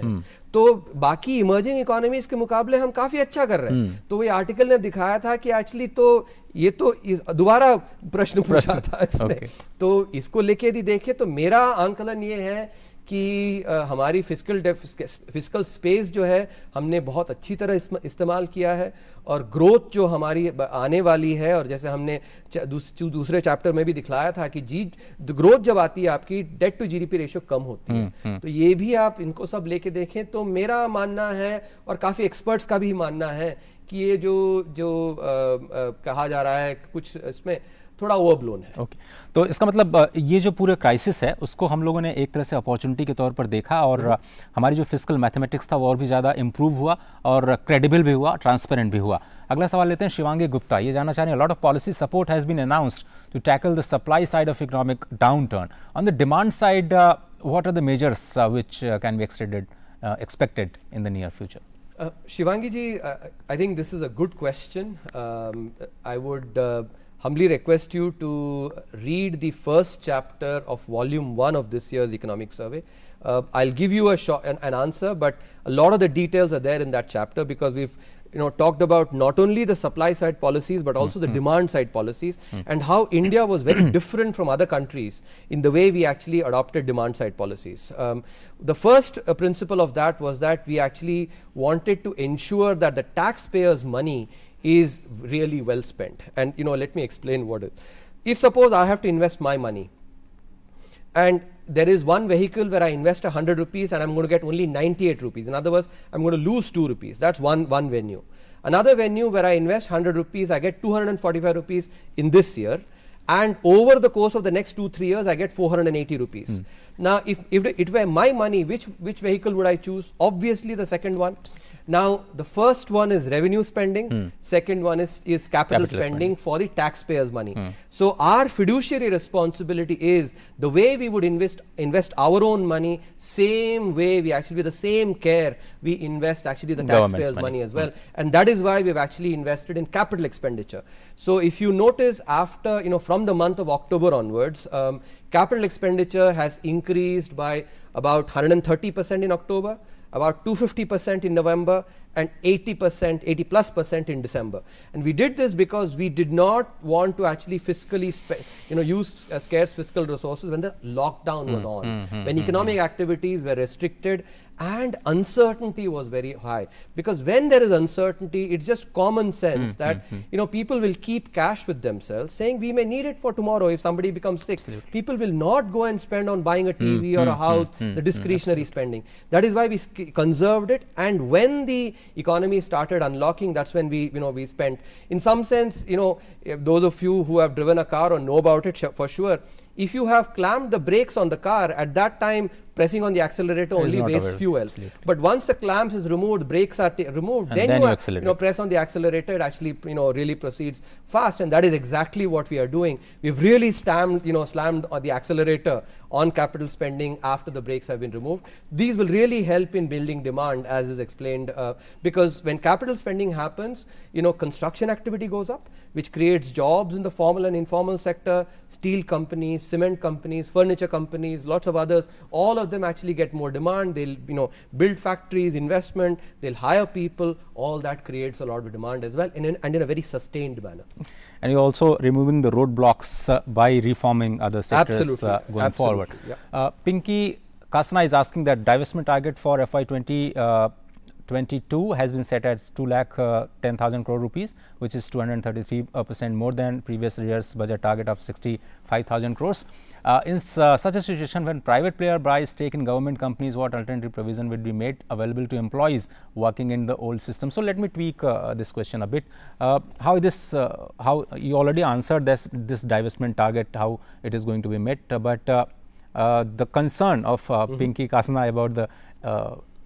तो बाकी इमर्जिंग इकोनॉमीज के मुकाबले हम काफी अच्छा कर रहे हैं तो ये आर्टिकल ने दिखाया था कि एक्चुअली तो ये तो दोबारा प्रश्न पूछा था इसने okay. तो इसको लेके यदि देखे तो मेरा आंकलन ये है कि हमारी फिजिकल फिजिकल स्पेस जो है हमने बहुत अच्छी तरह इस्तेमाल किया है और ग्रोथ जो हमारी आने वाली है और जैसे हमने दूसरे चैप्टर में भी दिखलाया था कि जी ग्रोथ जब आती है आपकी डेट टू जीडीपी रेशियो कम होती है हम्म, हम्म। तो ये भी आप इनको सब लेके देखें तो मेरा मानना है और काफ़ी एक्सपर्ट्स का भी मानना है कि ये जो जो आ, आ, कहा जा रहा है कुछ इसमें थोड़ा ओवरब्लोन है ओके okay. तो इसका मतलब ये जो पूरे क्राइसिस है उसको हम लोगों ने एक तरह से अपॉर्चुनिटी के तौर पर देखा और हम्म। हमारी जो फिजिकल मैथमेटिक्स था वो और भी ज़्यादा इम्प्रूव हुआ और क्रेडिबल भी हुआ ट्रांसपेरेंट भी हुआ अगला सवाल लेते हैं शिवांगी गुप्ता ये जानना चाह रहे हैं lot of policy support has been announced to tackle the supply side of economic downturn on the demand side what are the measures which can be extended expected in the near future Shivangi ji I think this is a good question I would humbly request you to read the first chapter of volume 1 of this year's economic survey. Uh, I'll give you a short, an, an, answer, but a lot of the details are there in that chapter because we've you know talked about not only the supply side policies but also mm -hmm. the mm-hmm. demand side policies mm -hmm. and how India was very different from other countries in the way we actually adopted demand side policies. Um, the first uh, principle of that was that we actually wanted to ensure that the taxpayers' money is really well spent. And you know, let me explain what is. If suppose I have to invest my money and there is one vehicle where I invest 100 rupees and I'm going to get only 98 rupees. In other words, I'm going to lose 2 rupees. That's one, one venue. Another venue where I invest 100 rupees, I get 245 rupees in this year. And over the course of the next 2-3 years, I get 480 rupees. Mm. Now, if, if it were my money, which, which vehicle would I choose? Obviously, the second one. Now, the first one is revenue spending. Hmm. Second one is, is capital, capital spending, spending, for the taxpayers' money. Hmm. So, our fiduciary responsibility is the way we would invest, invest our own money, same way we actually, with the same care, we invest actually the taxpayers' money. money. as hmm. well. And that is why we have actually invested in capital expenditure. So, if you notice after, you know, from the month of October onwards, um, Capital expenditure has increased by about 130% in October, about 250% in November, and 80%, 80 plus percent in December. And we did this because we did not want to actually fiscally, you know, use uh, scarce fiscal resources when the lockdown mm, was hmm, on, mm, when mm, economic activities were restricted and uncertainty was very high because when there is uncertainty it's just common sense mm that mm you know people will keep cash with themselves saying we may need it for tomorrow if somebody becomes sick Absolutely. people will not go and spend on buying a tv mm or a hmm, house hmm, the discretionary spending that is why we conserved it and when the economy started unlocking that's when we you know we spent in some sense you know those of you who have driven a car or know about it for sure if you have clamped the brakes on the car at that time pressing on the accelerator only wastes fuel but once the clamps is removed brakes are removed and then, then you, you, you, know press on the accelerator it actually you know really proceeds fast and that is exactly what we are doing we've really slammed you know slammed on the accelerator on capital spending after the brakes have been removed. These will really help in building demand as is explained uh, because when capital spending happens, you know construction activity goes up which creates jobs in the formal and informal sector, steel companies, cement companies, furniture companies, lots of others, all of them actually get more demand, they'll you know build factories, investment, they'll hire people, all that creates a lot of demand as well and in a very sustained manner and you're also removing the roadblocks uh, by reforming other sectors uh, Absolutely. going Absolutely. forward. Yeah. Uh, Pinky Kasana is asking that divestment target for FY20 22 has been set at 2 lakh uh, 10,000 crore rupees, which is 233 uh, percent more than previous year's budget target of 65,000 crores. Uh, in uh, such a situation, when private player buys stake in government companies, what alternative provision would be made available to employees working in the old system? So let me tweak uh, this question a bit. Uh, how this? how you already answered this this divestment target? How it is going to be met? but the concern of mm -hmm. Pinky Kasna about the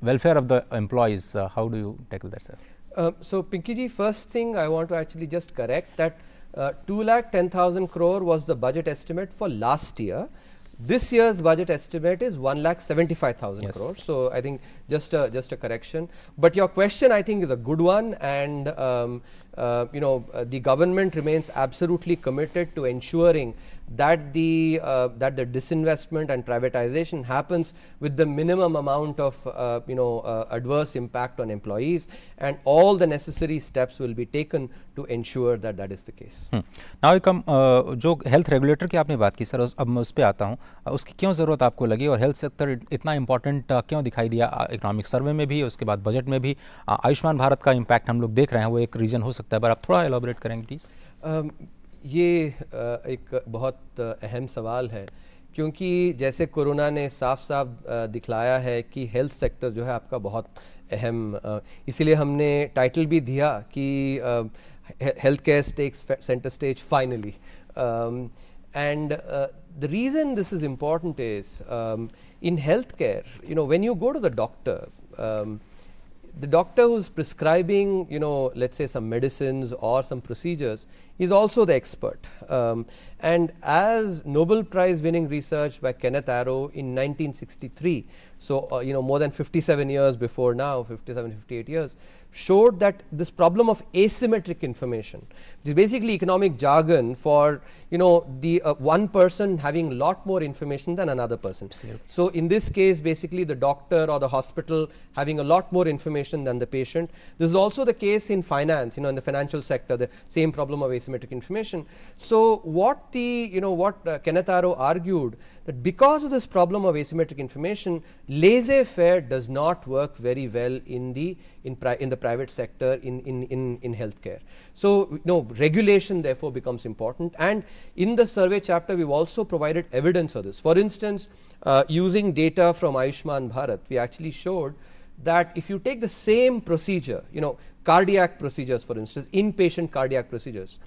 welfare of the employees, uh, how do you tackle that, sir? Uh, so, Pinkiji, first thing I want to actually just correct that uh, 2 lakh 10,000 crore was the budget estimate for last year. This year's budget estimate is 1 lakh 75,000 yes. crore. So I think just a, just a correction. But your question I think is a good one and um, uh, you know uh, the government remains absolutely committed to ensuring that the uh, that the disinvestment and privatization happens with the minimum amount of uh, you know uh, adverse impact on employees and all the necessary steps will be taken to ensure that that is the case hmm. Now now come uh, jo health regulator ki aapne baat ki sir ab main us pe aata hu uski kyon zarurat aapko lagi aur health sector itna important uh, kyon dikhai diya economic survey mein bhi uske baad budget mein bhi uh, ayushman bharat ka impact hum log dekh rahe hain wo ek region ho sakta hai par aap elaborate karenge please um, ये एक बहुत अहम सवाल है क्योंकि जैसे corona ने साफ साफ दिखलाया है कि हेल्थ सेक्टर जो है आपका बहुत अहम इसीलिए हमने टाइटल भी दिया कि health care stakes centre stage finally and the reason this is important is in health care you know when you go to the doctor the doctor who's prescribing, you know, let's say some medicines or some procedures is also the expert. Um, and as Nobel Prize winning research by Kenneth Arrow in 1963 so uh, you know more than 57 years before now 57 58 years showed that this problem of asymmetric information which is basically economic jargon for you know the uh, one person having lot more information than another person so in this case basically the doctor or the hospital having a lot more information than the patient this is also the case in finance you know in the financial sector the same problem of asymmetric information so what the you know what uh, Kenneth Arrow argued that because of this problem of asymmetric information laissez-faire does not work very well in the in, in the private sector in, in in in healthcare so you know regulation therefore becomes important and in the survey chapter we've also provided evidence of this for instance uh, using data from and bharat we actually showed that if you take the same procedure you know cardiac procedures for instance inpatient cardiac procedures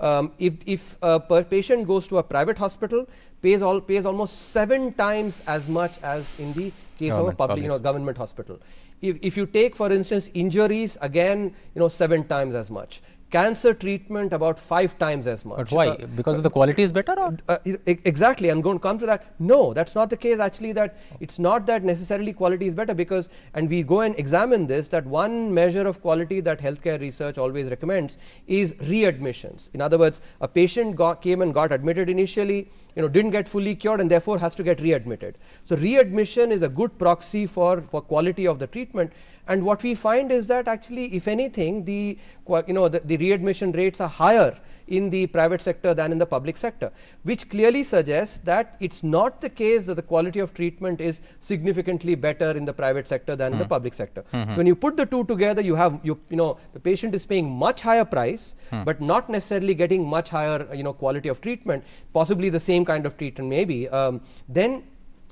um, if, if a patient goes to a private hospital, pays, all, pays almost seven times as much as in the case government, of a public, public, you know, government hospital. If, if you take, for instance, injuries, again, you know, seven times as much cancer treatment about five times as much. But why? Uh, because uh, the quality is better? Or? Uh, exactly. I'm going to come to that. No, that's not the case actually that it's not that necessarily quality is better because and we go and examine this that one measure of quality that healthcare research always recommends is readmissions. In other words, a patient got, came and got admitted initially, you know, didn't get fully cured and therefore has to get readmitted. So readmission is a good proxy for, for quality of the treatment and what we find is that actually, if anything, the you know the, the readmission rates are higher in the private sector than in the public sector, which clearly suggests that it's not the case that the quality of treatment is significantly better in the private sector than mm. in the hmm. public sector. Mm -hmm. So when you put the two together, you have you you know the patient is paying much higher price, mm. but not necessarily getting much higher you know quality of treatment, possibly the same kind of treatment maybe. Um, then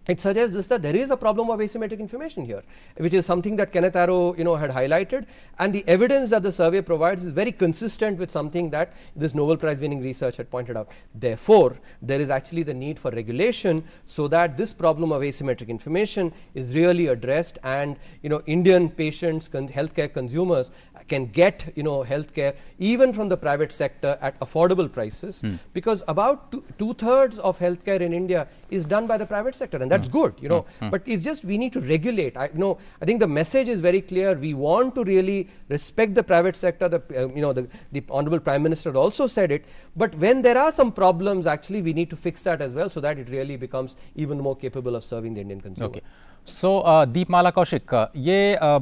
it suggests this that there is a problem of asymmetric information here, which is something that Kenneth Arrow you know had highlighted, and the evidence that the survey provides is very consistent with something that this Nobel Prize winning research had pointed out. Therefore, there is actually the need for regulation so that this problem of asymmetric information is really addressed, and you know Indian patients, con healthcare consumers can get you know healthcare even from the private sector at affordable prices, hmm. because about two, two thirds of healthcare in India is done by the private sector, and that's hmm. good, you know. Hmm. Hmm. But it's just we need to regulate. I you know I think the message is very clear. We want to really respect the private sector. The uh, you know the the honourable prime minister also said it. But when there are some problems, actually we need to fix that as well, so that it really becomes even more capable of serving the Indian consumer. Okay. So so, uh, Deepmala Kaushik uh, ये uh,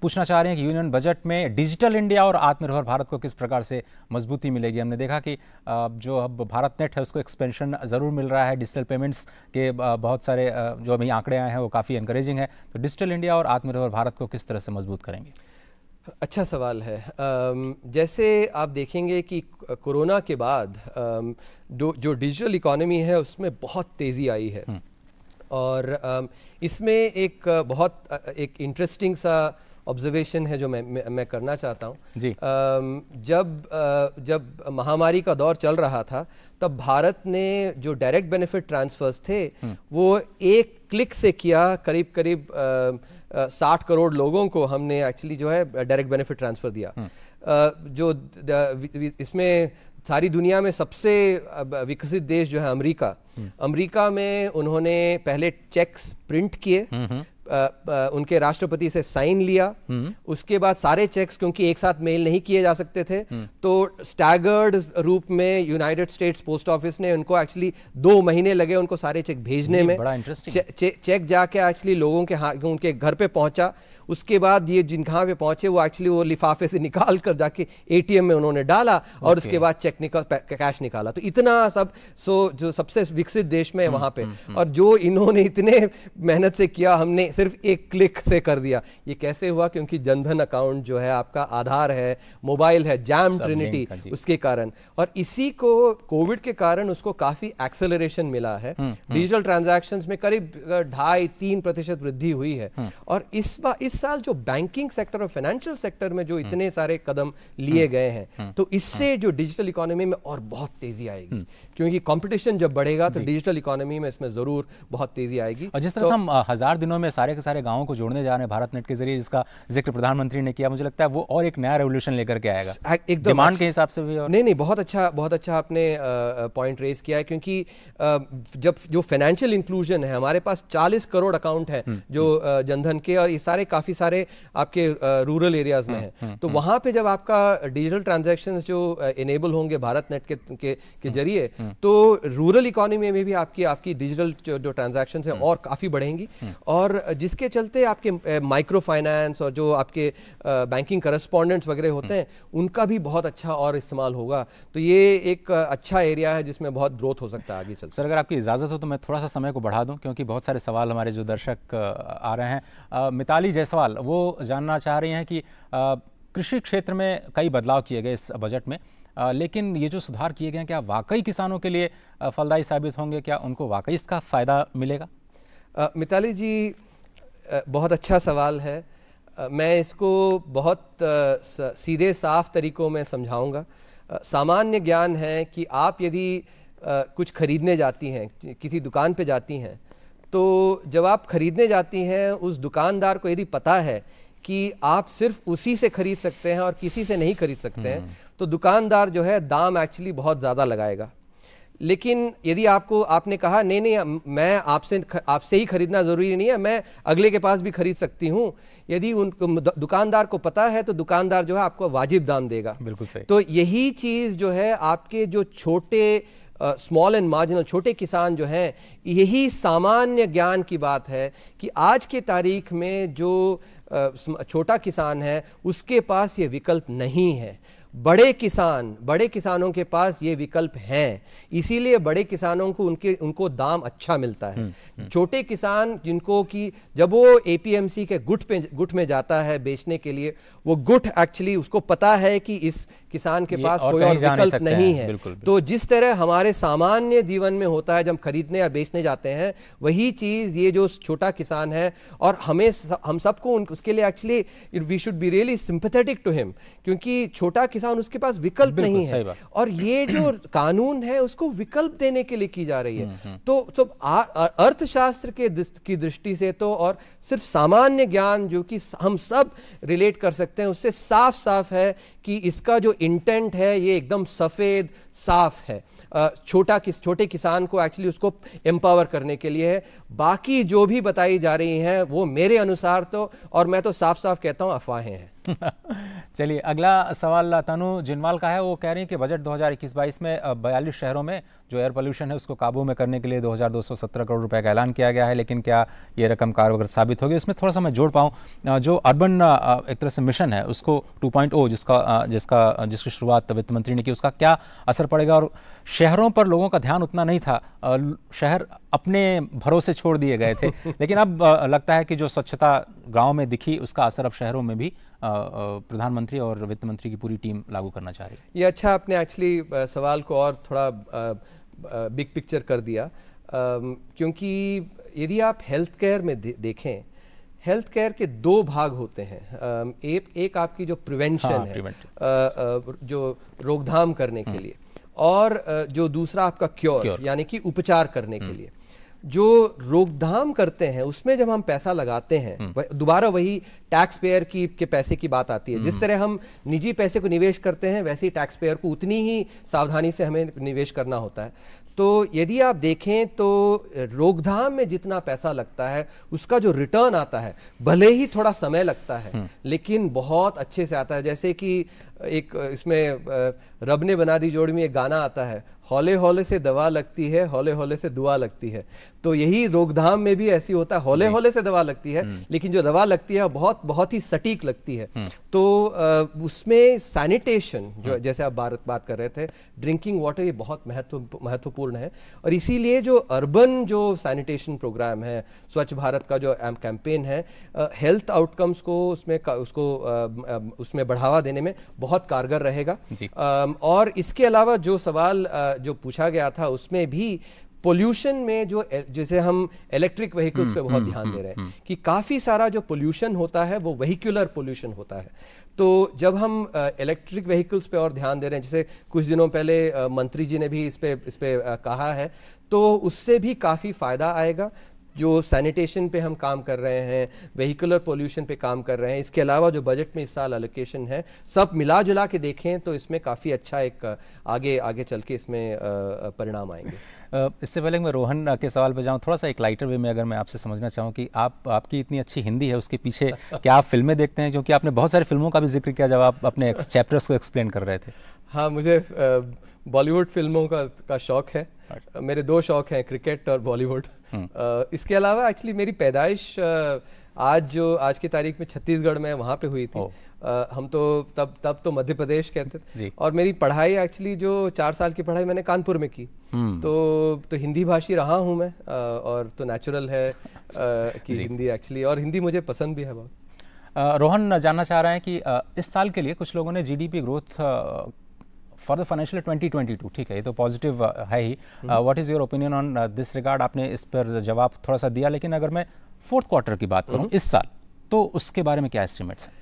पूछना चाह रहे हैं कि union budget में digital India और आत्मनिर्भर भारत को किस प्रकार से मजबूती मिलेगी हमने देखा कि जो अब भारत नेट है उसको एक्सपेंशन ज़रूर मिल रहा है डिजिटल पेमेंट्स के बहुत सारे जो अभी आंकड़े आए हैं वो काफ़ी इंकरेजिंग है तो डिजिटल इंडिया और आत्मनिर्भर भारत को किस तरह से मजबूत करेंगे अच्छा सवाल है जैसे आप देखेंगे कि कोरोना के बाद जो डिजिटल इकोनॉमी है उसमें बहुत तेज़ी आई है हम्म। और इसमें एक बहुत एक इंटरेस्टिंग सा ऑब्जर्वेशन है जो मैं मैं करना चाहता हूँ जब जब महामारी का दौर चल रहा था तब भारत ने जो डायरेक्ट बेनिफिट ट्रांसफर्स थे हम्म। वो एक क्लिक से किया करीब करीब साठ करोड़ लोगों को हमने एक्चुअली जो है डायरेक्ट बेनिफिट ट्रांसफर दिया हम्म। जो इसमें सारी दुनिया में सबसे विकसित देश जो है अमेरिका हम्म। अमेरिका में उन्होंने पहले चेक्स प्रिंट किए हम्म, हम्म। उनके राष्ट्रपति से साइन लिया हम्म। उसके बाद सारे चेक्स क्योंकि एक साथ मेल नहीं किए जा सकते थे हम्म। तो स्टैगर्ड रूप में यूनाइटेड स्टेट्स पोस्ट ऑफिस ने उनको एक्चुअली दो महीने लगे उनको सारे चेक भेजने में बड़ा इंटरेस्टिंग चे, चे, चेक जाके एक्चुअली लोगों के हाँ उनके घर पे पहुंचा उसके बाद ये जिन कहाँ पे पहुंचे वो एक्चुअली वो लिफाफे से निकाल कर जाके ए में उन्होंने डाला और उसके बाद चेक निकाल कैश निकाला तो इतना सब सो जो सबसे विकसित देश में हम्म, वहां पे और जो इन्होंने इतने मेहनत से किया हमने सिर्फ एक क्लिक से कर दिया ये कैसे हुआ क्योंकि जनधन अकाउंट जो है आपका आधार है मोबाइल है जैम ट्रिनिटी उसके कारण और इसी को कोविड के कारण उसको काफ़ी एक्सेलरेशन मिला है डिजिटल हम्म, ट्रांजेक्शन हम्म। में करीब ढाई तीन प्रतिशत वृद्धि हुई है हम्म। और इस बार इस साल जो बैंकिंग सेक्टर और फाइनेंशियल सेक्टर में जो इतने सारे कदम लिए गए हैं तो इससे जो डिजिटल इकोनॉमी में और बहुत तेजी आएगी क्योंकि कंपटीशन जब बढ़ेगा तो डिजिटल इकोनॉमी में इसमें जरूर बहुत तेजी आएगी और जिस तरह तो, हम हजार दिनों में सारे के सारे गाँव को जोड़ने जा रहे हैं भारत नेट के जरिए जिसका जिक्र प्रधानमंत्री ने किया मुझे लगता है वो और एक नया रेवोल्यूशन लेकर के आएगा हाँ, एक डिमांड अच्छा। के हिसाब से भी और नहीं नहीं बहुत अच्छा बहुत अच्छा आपने पॉइंट रेज किया है क्योंकि जब जो फाइनेंशियल इंक्लूजन है हमारे पास चालीस करोड़ अकाउंट है हम्म, जो हम्म। जनधन के और ये सारे काफ़ी सारे आपके रूरल एरियाज में हम्म, है तो वहां पे जब आपका डिजिटल ट्रांजेक्शन जो इनेबल होंगे भारत नेट के के, के जरिए तो रूरल इकोनॉमी में भी आपकी आपकी डिजिटल जो, जो ट्रांजेक्शन है और काफ़ी बढ़ेंगी और जिसके चलते आपके माइक्रो फाइनेंस और जो आपके बैंकिंग करस्पॉन्डेंट्स वगैरह होते हैं हम्म। उनका भी बहुत अच्छा और इस्तेमाल होगा तो ये एक अच्छा एरिया है जिसमें बहुत ग्रोथ हो सकता है आगे चल सर अगर आपकी इजाज़त हो तो मैं थोड़ा सा समय को बढ़ा दूँ क्योंकि बहुत सारे सवाल हमारे जो दर्शक आ रहे हैं मिताली जायसवाल वो जानना चाह रही हैं कि कृषि क्षेत्र में कई बदलाव किए गए इस बजट में आ, लेकिन ये जो सुधार किए गए हैं क्या वाकई किसानों के लिए फलदायी साबित होंगे क्या उनको वाकई इसका फ़ायदा मिलेगा आ, मिताली जी बहुत अच्छा सवाल है मैं इसको बहुत सीधे साफ तरीक़ों में समझाऊंगा सामान्य ज्ञान है कि आप यदि कुछ ख़रीदने जाती हैं किसी दुकान पे जाती हैं तो जब आप ख़रीदने जाती हैं उस दुकानदार को यदि पता है कि आप सिर्फ उसी से ख़रीद सकते हैं और किसी से नहीं ख़रीद सकते हैं हम्म। तो दुकानदार जो है दाम एक्चुअली बहुत ज़्यादा लगाएगा लेकिन यदि आपको आपने कहा नहीं नहीं मैं आपसे आपसे ही खरीदना ज़रूरी नहीं है मैं अगले के पास भी खरीद सकती हूँ यदि उन दुकानदार को पता है तो दुकानदार जो है आपको वाजिब दाम देगा बिल्कुल सही तो यही चीज़ जो है आपके जो छोटे स्मॉल एंड मार्जिनल छोटे किसान जो हैं यही सामान्य ज्ञान की बात है कि आज के तारीख में जो छोटा किसान है उसके पास ये विकल्प नहीं है बड़े किसान बड़े किसानों के पास ये विकल्प हैं इसीलिए बड़े किसानों को उनके उनको दाम अच्छा मिलता है हम्म, हम्म। छोटे किसान जिनको कि जब वो एपीएमसी के गुट पे गुट में जाता है बेचने के लिए वो गुट एक्चुअली उसको पता है कि इस किसान के पास कोई और विकल्प नहीं है बिल्कुल, तो बिल्कुल। तो जिस तरह हमारे सामान्य जीवन में होता है जब हम खरीदने या बेचने जाते हैं वही चीज़ ये जो छोटा किसान है और हमें हम सबको उसके लिए actually we should be really sympathetic to him क्योंकि छोटा किसान उसके पास विकल्प नहीं है और ये जो कानून है उसको विकल्प देने के लिए की जा रही है हम्म, हम्म। तो, तो अर्थशास्त्र के की दृष्टि से तो और सिर्फ सामान्य ज्ञान जो कि हम सब रिलेट कर सकते हैं उससे साफ साफ है कि इसका जो इंटेंट है ये एकदम सफ़ेद साफ है छोटा किस छोटे किसान को एक्चुअली उसको एम्पावर करने के लिए है बाकी जो भी बताई जा रही हैं वो मेरे अनुसार तो और मैं तो साफ साफ कहता हूँ अफवाहें हैं चलिए अगला सवाल तनु जिनवाल का है वो कह रही हैं कि बजट 2021-22 में बयालीस शहरों में जो एयर पोल्यूशन है उसको काबू में करने के लिए 2217 करोड़ रुपए का ऐलान किया गया है लेकिन क्या ये रकम कारगर साबित होगी इसमें थोड़ा सा मैं जोड़ पाऊँ जो अर्बन एक तरह से मिशन है उसको 2.0 जिसका जिसका जिसकी शुरुआत वित्त मंत्री ने की उसका क्या असर पड़ेगा और शहरों पर लोगों का ध्यान उतना नहीं था शहर अपने भरोसे छोड़ दिए गए थे लेकिन अब लगता है कि जो स्वच्छता गाँव में दिखी उसका असर अब शहरों में भी प्रधानमंत्री और वित्त मंत्री की पूरी टीम लागू करना चाह रही है ये अच्छा आपने एक्चुअली सवाल को और थोड़ा बिग पिक्चर कर दिया क्योंकि यदि आप हेल्थ केयर में दे, देखें हेल्थ केयर के दो भाग होते हैं एक एक आपकी जो प्रिवेंशन हाँ, है आ, जो रोकथाम करने के हम्म। लिए और जो दूसरा आपका क्योर, क्योर। यानी कि उपचार करने के हम्म। लिए जो रोकधाम करते हैं उसमें जब हम पैसा लगाते हैं हम्म। दोबारा वही टैक्स पेयर की के पैसे की बात आती है जिस हम्म। तरह हम निजी पैसे को निवेश करते हैं वैसे ही टैक्स पेयर को उतनी ही सावधानी से हमें निवेश करना होता है तो यदि आप देखें तो रोकधाम में जितना पैसा लगता है उसका जो रिटर्न आता है भले ही थोड़ा समय लगता है हम्म। लेकिन बहुत अच्छे से आता है जैसे कि एक इसमें रब ने बना दी जोड़ी में एक गाना आता है हौले हौले से दवा लगती है हौले हौले से दुआ लगती है तो यही रोकधाम में भी ऐसी होता है हौले हौले से दवा लगती है हम्म। लेकिन जो दवा लगती है बहुत बहुत ही सटीक लगती है हम्म। तो उसमें सैनिटेशन जो हम्म। जैसे आप भारत बात कर रहे थे ड्रिंकिंग वाटर ये बहुत महत्व महत्वपूर्ण है और इसीलिए जो अर्बन जो सैनिटेशन प्रोग्राम है स्वच्छ भारत का जो कैंपेन है हेल्थ आउटकम्स को उसमें उसको उसमें बढ़ावा देने में बहुत कारगर रहेगा और इसके अलावा जो सवाल जो पूछा गया था उसमें भी पोल्यूशन में जो जैसे हम इलेक्ट्रिक व्हीकल्स hmm, पे बहुत hmm, ध्यान दे hmm, रहे हैं कि काफ़ी सारा जो पोल्यूशन होता है वो वहीक्यूलर पोल्यूशन होता है तो जब हम इलेक्ट्रिक व्हीकल्स पे और ध्यान दे रहे हैं जैसे कुछ दिनों पहले मंत्री जी ने भी इस पर इस पर कहा है तो उससे भी काफ़ी फ़ायदा आएगा जो सैनिटेशन पे हम काम कर रहे हैं वहीकुलर पोल्यूशन पे काम कर रहे हैं इसके अलावा जो बजट में इस साल एलोकेशन है सब मिला जुला के देखें तो इसमें काफ़ी अच्छा एक आगे आगे चल के इसमें परिणाम आएंगे इससे पहले मैं रोहन के सवाल पर जाऊँ थोड़ा सा एक लाइटर वे में अगर मैं आपसे समझना चाहूँ कि आप आपकी इतनी अच्छी हिंदी है उसके पीछे क्या आप फिल्में देखते हैं क्योंकि आपने बहुत सारी फिल्मों का भी जिक्र किया जब आप अपने चैप्टर्स को एक्सप्लेन कर रहे थे हाँ मुझे आ, बॉलीवुड फिल्मों का का शौक है अच्छा। मेरे दो शौक हैं क्रिकेट और बॉलीवुड हम्म। इसके अलावा एक्चुअली मेरी पैदाइश आज जो आज की तारीख में छत्तीसगढ़ में वहाँ पे हुई थी आ, हम तो तब तब तो मध्य प्रदेश कहते थे और मेरी पढ़ाई एक्चुअली जो चार साल की पढ़ाई मैंने कानपुर में की हम्म। तो तो हिंदी भाषी रहा हूँ मैं आ, और तो नेचुरल है आ, कि हिंदी एक्चुअली और हिंदी मुझे पसंद भी है बहुत रोहन जानना चाह रहे हैं कि इस साल के लिए कुछ लोगों ने GDP growth for the financial twenty twenty two ठीक है ये तो पॉजिटिव uh, है ही what is your opinion on this regard आपने इस पर जवाब थोड़ा सा दिया लेकिन अगर मैं फोर्थ क्वार्टर की बात करूँ हम्म। इस साल तो उसके बारे में क्या एस्टिमेट्स हैं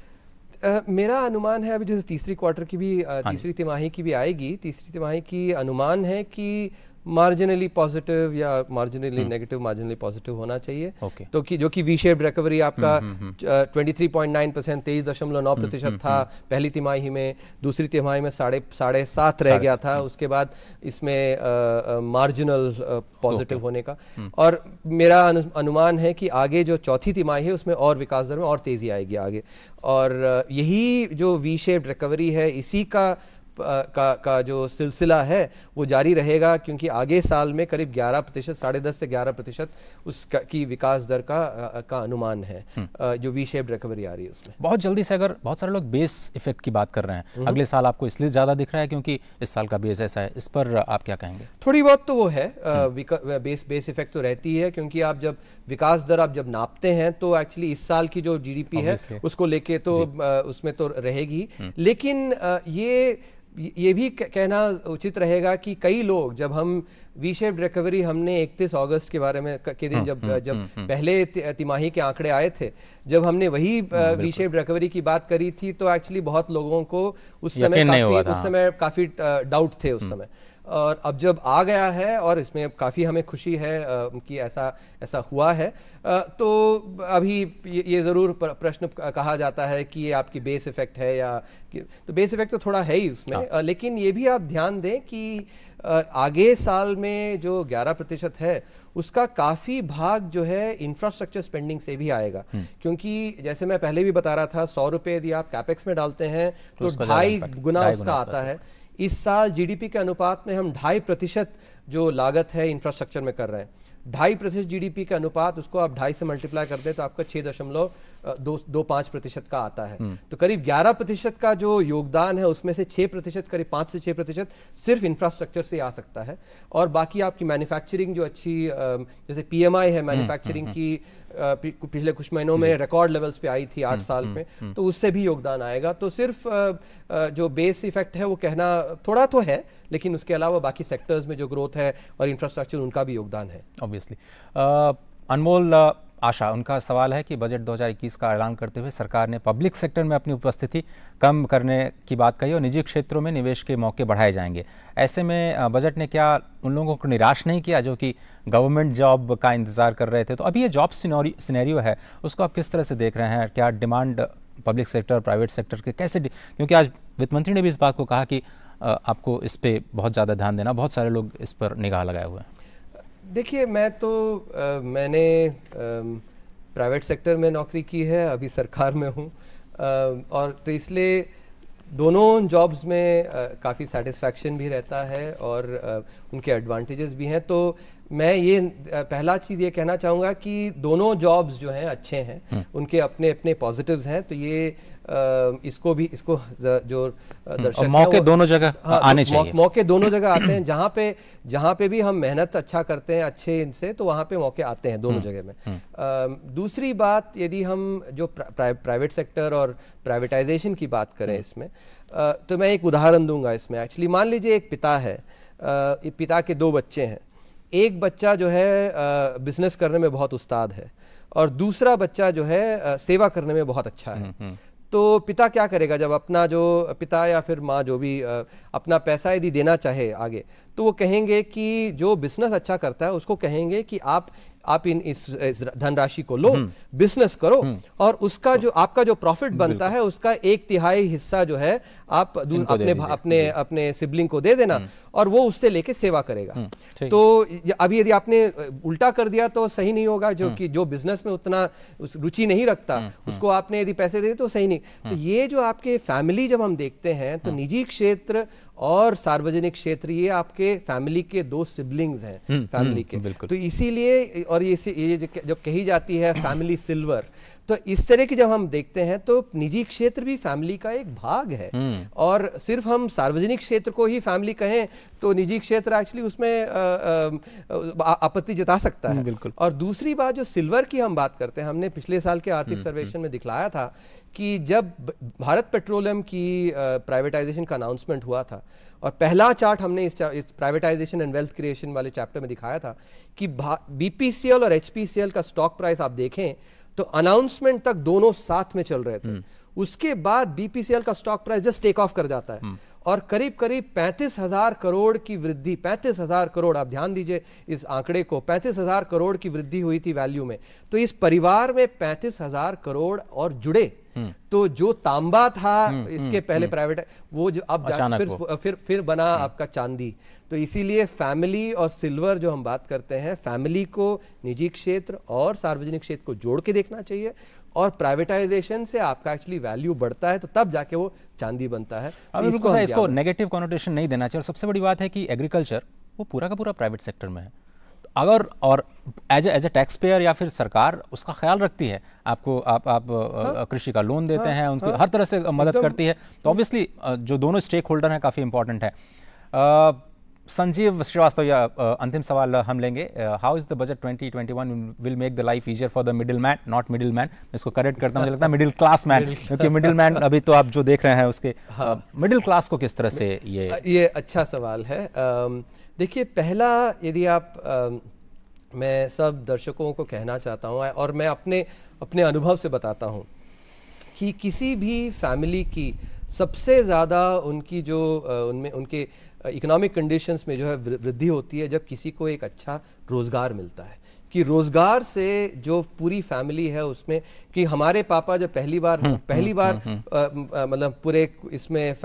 Uh, मेरा अनुमान है अभी जैसे तीसरी क्वार्टर की भी uh, हाँ तीसरी तिमाही की भी आएगी तीसरी तिमाही की अनुमान है कि मार्जिनली पॉजिटिव या मार्जिनली नेगेटिव मार्जिनली पॉजिटिव होना चाहिए okay. तो कि जो कि वी शेप रिकवरी आपका twenty three point nine percent तेईस दशमलव नौ hmm, प्रतिशत hmm, था hmm. पहली तिमाही में दूसरी तिमाही में साढ़े साढ़े सात रह गया था उसके बाद इसमें मार्जिनल पॉजिटिव okay. होने का और मेरा अनुमान है कि आगे जो चौथी तिमाही है उसमें और विकास दर में और तेज़ी आएगी आगे और यही जो वी शेप रिकवरी है इसी का का का जो सिलसिला है वो जारी रहेगा क्योंकि आगे साल में करीब 11 प्रतिशत साढ़े दस से 11 प्रतिशत उसकी विकास दर का का अनुमान है हम्म। जो वी शेप्ड रिकवरी आ रही है उसमें बहुत जल्दी से अगर बहुत सारे लोग बेस इफेक्ट की बात कर रहे हैं हम्म। अगले साल आपको इसलिए ज़्यादा दिख रहा है क्योंकि इस साल का बेस ऐसा है इस पर आप क्या कहेंगे थोड़ी बहुत तो वो है बेस बेस इफेक्ट तो रहती है क्योंकि आप जब विकास दर आप जब नापते हैं तो एक्चुअली इस साल की जो जी है उसको लेके तो उसमें तो रहेगी हम्म। लेकिन ये ये भी कहना उचित रहेगा कि कई लोग जब हम वी शेप रिकवरी हमने 31 अगस्त के बारे में के दिन हम्म, जब हम्म, जब हम्म, पहले तिमाही के आंकड़े आए थे जब हमने वही वी शेप रिकवरी की बात करी थी तो एक्चुअली बहुत लोगों को उस समय काफी उस समय काफी डाउट थे उस समय और अब जब आ गया है और इसमें काफ़ी हमें खुशी है कि ऐसा ऐसा हुआ है तो अभी ये ज़रूर प्रश्न कहा जाता है कि ये आपकी बेस इफ़ेक्ट है या तो बेस इफ़ेक्ट तो थोड़ा है ही उसमें हाँ। लेकिन ये भी आप ध्यान दें कि आगे साल में जो 11 प्रतिशत है उसका काफ़ी भाग जो है इंफ्रास्ट्रक्चर स्पेंडिंग से भी आएगा हम्म। क्योंकि जैसे मैं पहले भी बता रहा था सौ रुपये यदि आप कैपेक्स में डालते हैं तो, तो ढाई गुना उसका आता है इस साल जीडीपी के अनुपात में हम ढाई प्रतिशत जो लागत है इंफ्रास्ट्रक्चर में कर रहे हैं ढाई प्रतिशत जीडीपी का अनुपात उसको आप ढाई से मल्टीप्लाई कर दें तो आपका छह दशमलव दो दो पांच प्रतिशत का आता है हम्म। तो करीब ग्यारह प्रतिशत का जो योगदान है उसमें से छह प्रतिशत करीब पांच से छह प्रतिशत सिर्फ इंफ्रास्ट्रक्चर से आ सकता है और बाकी आपकी मैन्युफैक्चरिंग जो अच्छी जैसे पीएमआई है मैन्युफैक्चरिंग हम्म, हम्म, की पिछले कुछ महीनों में रिकॉर्ड लेवल्स पे आई थी आठ हम्म, साल हम्म, में हम्म। तो उससे भी योगदान आएगा तो सिर्फ जो बेस इफेक्ट है वो कहना थोड़ा तो है लेकिन उसके अलावा बाकी सेक्टर्स में जो ग्रोथ है और इंफ्रास्ट्रक्चर उनका भी योगदान है ऑब्वियसली अनमोल आशा उनका सवाल है कि बजट 2021 का ऐलान करते हुए सरकार ने पब्लिक सेक्टर में अपनी उपस्थिति कम करने की बात कही और निजी क्षेत्रों में निवेश के मौके बढ़ाए जाएंगे ऐसे में बजट ने क्या उन लोगों को निराश नहीं किया जो कि गवर्नमेंट जॉब का इंतज़ार कर रहे थे तो अभी ये जॉब सिनेरियो है उसको आप किस तरह से देख रहे हैं क्या demand public sector private sector के कैसे क्योंकि आज वित्त मंत्री ने भी इस बात को कहा कि आपको इस पर बहुत ज़्यादा ध्यान देना बहुत सारे लोग इस पर निगाह लगाए हुए हैं देखिए मैं तो आ, मैंने प्राइवेट सेक्टर में नौकरी की है अभी सरकार में हूँ और तो इसलिए दोनों जॉब्स में काफ़ी सेटिस्फैक्शन भी रहता है और आ, उनके एडवांटेजेस भी हैं तो मैं ये पहला चीज़ ये कहना चाहूँगा कि दोनों जॉब्स जो हैं अच्छे हैं हम्म। उनके अपने अपने पॉजिटिव्स हैं तो ये इसको भी इसको जो हम्म। दर्शक मौके दोनों जगह हाँ, आने चाहिए मौके दोनों जगह आते हैं जहाँ पे जहाँ पे भी हम मेहनत अच्छा करते हैं अच्छे इनसे तो वहाँ पे मौके आते हैं दोनों हम्म। जगह में आ, दूसरी बात यदि हम जो प्राइवेट सेक्टर और प्राइवेटाइजेशन की बात करें इसमें तो मैं एक उदाहरण दूंगा इसमें एक्चुअली मान लीजिए एक पिता है पिता के दो बच्चे हैं एक बच्चा जो है बिजनेस करने में बहुत उस्ताद है और दूसरा बच्चा जो है सेवा करने में बहुत अच्छा है हम्म, हम्म। तो पिता क्या करेगा जब अपना जो पिता या फिर माँ जो भी अपना पैसा यदि देना चाहे आगे तो वो कहेंगे कि जो बिजनेस अच्छा करता है उसको कहेंगे कि आप आप इन इस, इस धनराशि को लो बिजनेस करो हम्म। और उसका जो आपका जो प्रॉफिट बनता है उसका एक तिहाई हिस्सा जो है आप अपने अपने अपने सिबलिंग को दे देना हम्म। और वो उससे लेके सेवा करेगा हम्म। तो अभी यदि आपने उल्टा कर दिया तो सही नहीं होगा जो कि जो बिजनेस में उतना रुचि नहीं रखता उसको आपने यदि पैसे दे तो सही नहीं तो ये जो आपके फैमिली जब हम देखते हैं तो निजी क्षेत्र और सार्वजनिक क्षेत्र ये आपके फैमिली के दो सिबलिंग्स हैं हम्म, फैमिली हम्म, के तो इसीलिए और ये ये जब कही जाती है फैमिली सिल्वर तो इस तरह की जब हम देखते हैं तो निजी क्षेत्र भी फैमिली का एक भाग है हम्म। और सिर्फ हम सार्वजनिक क्षेत्र को ही फैमिली कहें तो निजी क्षेत्र एक्चुअली उसमें आपत्ति जता सकता है बिल्कुल और दूसरी बात जो सिल्वर की हम बात करते हैं हमने पिछले साल के आर्थिक सर्वेक्षण में दिखलाया था कि जब भारत पेट्रोलियम की प्राइवेटाइजेशन का अनाउंसमेंट हुआ था और पहला चार्ट हमने इस, इस प्राइवेटाइजेशन एंड वेल्थ क्रिएशन वाले चैप्टर में दिखाया था कि बीपीसीएल और एचपीसीएल का स्टॉक प्राइस आप देखें तो अनाउंसमेंट तक दोनों साथ में चल रहे थे हम्म। उसके बाद बीपीसीएल का stock price just take off कर जाता है हम्म। और करीब करीब पैंतीस हजार करोड़ की वृद्धि पैंतीस हजार करोड़ आप ध्यान दीजिए इस आंकड़े को पैंतीस हजार करोड़ की वृद्धि हुई थी वैल्यू में तो इस परिवार में पैंतीस हजार करोड़ और जुड़े तो जो तांबा था हम्म, हम्म, इसके हम्म, पहले प्राइवेट वो जो अब फिर फिर फिर बना आपका चांदी तो इसीलिए फैमिली और सिल्वर जो हम बात करते हैं फैमिली को निजी क्षेत्र और सार्वजनिक क्षेत्र को जोड़ के देखना चाहिए और प्राइवेटाइजेशन से आपका एक्चुअली वैल्यू बढ़ता है तो तब जाके वो चांदी बनता है तो अब इसको, इसको नेगेटिव कॉनोटेशन नहीं देना चाहिए और सबसे बड़ी बात है कि एग्रीकल्चर वो पूरा का पूरा प्राइवेट सेक्टर में है अगर और as as a taxpayer या फिर सरकार उसका ख्याल रखती है आपको आप आप हाँ? कृषि का लोन देते हाँ? हैं उनको हाँ? हर तरह से मदद तो, करती है तो ऑब्वियसली हाँ। जो दोनों स्टेक होल्डर हैं काफ़ी इंपॉर्टेंट है आ, संजीव श्रीवास्तव या अंतिम सवाल हम लेंगे how is the budget 2021 will make the life easier for the middle man not middle man इसको करेक्ट करता हूँ मुझे लगता है मिडिल क्लास मैन क्योंकि मिडिल मैन अभी तो आप जो देख रहे हैं उसके मिडिल क्लास हाँ। को किस तरह से ये ये अच्छा सवाल है uh, देखिए पहला यदि आप आ, मैं सब दर्शकों को कहना चाहता हूँ और मैं अपने अपने अनुभव से बताता हूँ कि किसी भी फैमिली की सबसे ज़्यादा उनकी जो उनमें उनके इकोनॉमिक कंडीशंस में जो है वृद्धि होती है जब किसी को एक अच्छा रोज़गार मिलता है कि रोज़गार से जो पूरी फैमिली है उसमें कि हमारे पापा जब पहली बार हम्म, पहली हम्म, बार हम्म, मतलब पूरे इसमें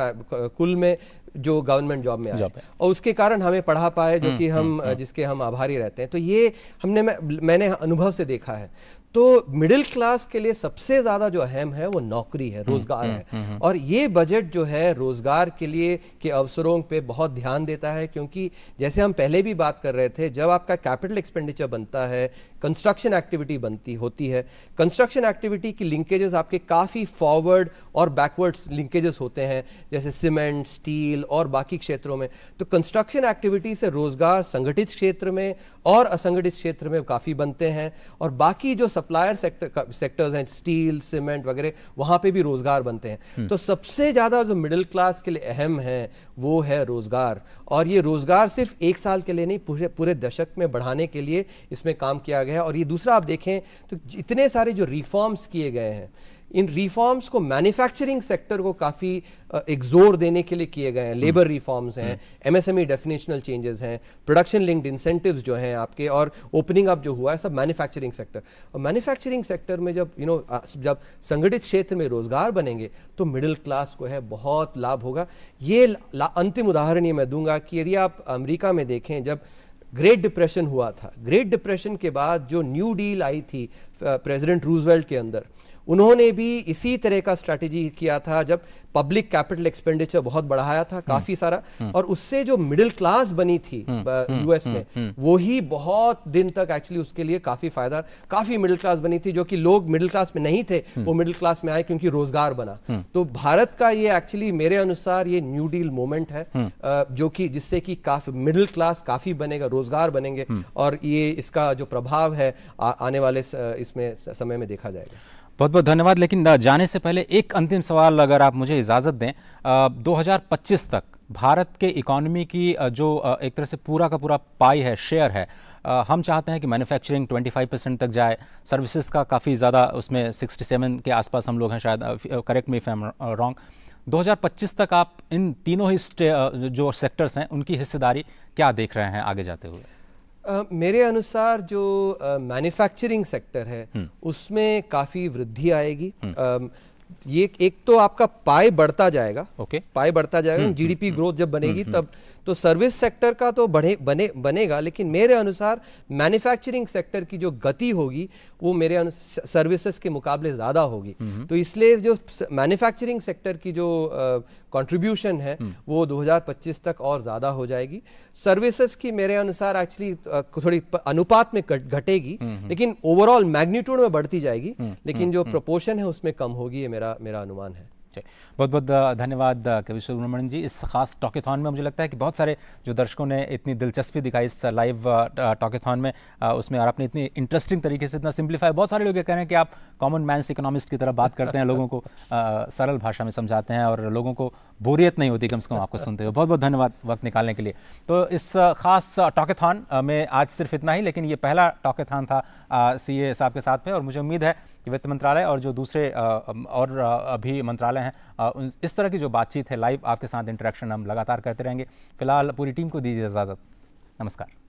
कुल में जो गवर्नमेंट जॉब में आए और उसके कारण हमें पढ़ा पाए जो हम्म, कि हम हम्म, हम्म। जिसके हम आभारी रहते हैं तो ये हमने मैंने अनुभव से देखा है तो मिडिल क्लास के लिए सबसे ज़्यादा जो अहम है वो नौकरी है रोज़गार है और ये बजट जो है रोज़गार के लिए के अवसरों पे बहुत ध्यान देता है क्योंकि जैसे हम पहले भी बात कर रहे थे जब आपका कैपिटल एक्सपेंडिचर बनता है कंस्ट्रक्शन एक्टिविटी बनती होती है कंस्ट्रक्शन एक्टिविटी की लिंकेजेस आपके काफ़ी फॉरवर्ड और बैकवर्ड्स लिंकेजेस होते हैं जैसे सीमेंट स्टील और बाकी क्षेत्रों में तो कंस्ट्रक्शन एक्टिविटी से रोज़गार संगठित क्षेत्र में और असंगठित क्षेत्र में काफ़ी बनते हैं और बाकी जो सप्लायर सेक्टर सेक्टर्स हैं स्टील सीमेंट वगैरह वहाँ पर भी रोज़गार बनते हैं हम्म। तो सबसे ज़्यादा जो मिडिल क्लास के लिए अहम है वो है रोज़गार और ये रोज़गार सिर्फ एक साल के लिए नहीं पूरे पूरे दशक में बढ़ाने के लिए इसमें काम किया गया है और ये दूसरा आप देखें तो इतने सारे जो रिफॉर्म्स किए गए हैं इन रिफॉर्म्स को मैन्युफैक्चरिंग सेक्टर को काफ़ी एक जोर देने के लिए किए गए हैं लेबर रिफॉर्म्स हम्म। हैं एमएसएमई डेफिनेशनल चेंजेस हैं प्रोडक्शन लिंक्ड इंसेंटिव्स जो हैं आपके और ओपनिंग अप जो हुआ है सब मैन्युफैक्चरिंग सेक्टर और मैन्युफैक्चरिंग सेक्टर में जब यू you नो know, जब संगठित क्षेत्र में रोजगार बनेंगे तो मिडिल क्लास को है बहुत लाभ होगा ये अंतिम उदाहरण ये मैं दूंगा कि यदि आप अमरीका में देखें जब ग्रेट डिप्रेशन हुआ था ग्रेट डिप्रेशन के बाद जो न्यू डील आई थी प्रेसिडेंट रूजवेल्ट के अंदर उन्होंने भी इसी तरह का स्ट्रैटेजी किया था जब पब्लिक कैपिटल एक्सपेंडिचर बहुत बढ़ाया था हम्म। काफी सारा हम्म। और उससे जो मिडिल क्लास बनी थी यूएस हम्म। में वो ही बहुत दिन तक एक्चुअली उसके लिए काफी फायदा काफी मिडिल क्लास बनी थी जो कि लोग मिडिल क्लास में नहीं थे वो मिडिल क्लास में आए क्योंकि रोजगार बना तो भारत का ये एक्चुअली मेरे अनुसार ये न्यू डील मूवमेंट है जो कि जिससे कि काफी मिडिल क्लास काफी बनेगा रोजगार बनेंगे और ये इसका जो प्रभाव है आने वाले इसमें समय में देखा जाएगा बहुत बहुत धन्यवाद लेकिन जाने से पहले एक अंतिम सवाल अगर आप मुझे इजाज़त दें आ, 2025 तक भारत के इकोनॉमी की जो एक तरह से पूरा का पूरा पाई है शेयर है आ, हम चाहते हैं कि मैन्युफैक्चरिंग 25 परसेंट तक जाए सर्विसेज का काफ़ी ज़्यादा उसमें 67 के आसपास हम लोग हैं शायद करेक्ट मी फैम रॉन्ग 2025 तक आप इन तीनों ही जो सेक्टर्स हैं उनकी हिस्सेदारी क्या देख रहे हैं आगे जाते हुए मेरे अनुसार जो मैन्युफैक्चरिंग सेक्टर है हम्म। उसमें काफ़ी वृद्धि आएगी हम्म। ये एक तो आपका पाए बढ़ता जाएगा ओके okay. पाए बढ़ता जाएगा जीडीपी हम्म, ग्रोथ जब बनेगी तब तो सर्विस सेक्टर का तो बढ़े बने बनेगा लेकिन मेरे अनुसार मैन्युफैक्चरिंग सेक्टर की जो गति होगी वो मेरे अनुसार सर्विसेज के मुकाबले ज़्यादा होगी तो इसलिए जो मैन्युफैक्चरिंग सेक्टर की जो कंट्रीब्यूशन है हम्म। वो 2025 तक और ज़्यादा हो जाएगी सर्विसेज की मेरे अनुसार एक्चुअली थोड़ी अनुपात में घटेगी हम्म, हम्म। लेकिन ओवरऑल मैग्नीट्यूड में बढ़ती जाएगी लेकिन जो प्रपोर्शन है उसमें कम होगी ये मेरा मेरा अनुमान है बहुत बहुत धन्यवाद कवि सुब्रमण्यम जी इस खास टॉकेथॉन में मुझे लगता है कि बहुत सारे जो दर्शकों ने इतनी दिलचस्पी दिखाई इस लाइव टॉकेथॉन में उसमें और आपने इतनी इंटरेस्टिंग तरीके से इतना सिंप्लीफाई बहुत सारे लोग ये कह रहे हैं कि आप कॉमन मैंस इकोनॉमिस्ट की तरह बात करते हैं लोगों को सरल भाषा में समझाते हैं और लोगों को बोरियत नहीं होती कम से कम आपको सुनते हुए बहुत बहुत धन्यवाद वक्त निकालने के लिए तो इस खास टॉकेथॉन में आज सिर्फ इतना ही लेकिन ये पहला टॉकेथॉन था सी साहब के साथ में और मुझे उम्मीद है वित्त मंत्रालय और जो दूसरे और अभी मंत्रालय हैं इस तरह की जो बातचीत है लाइव आपके साथ इंटरेक्शन हम लगातार करते रहेंगे फिलहाल पूरी टीम को दीजिए इजाज़त नमस्कार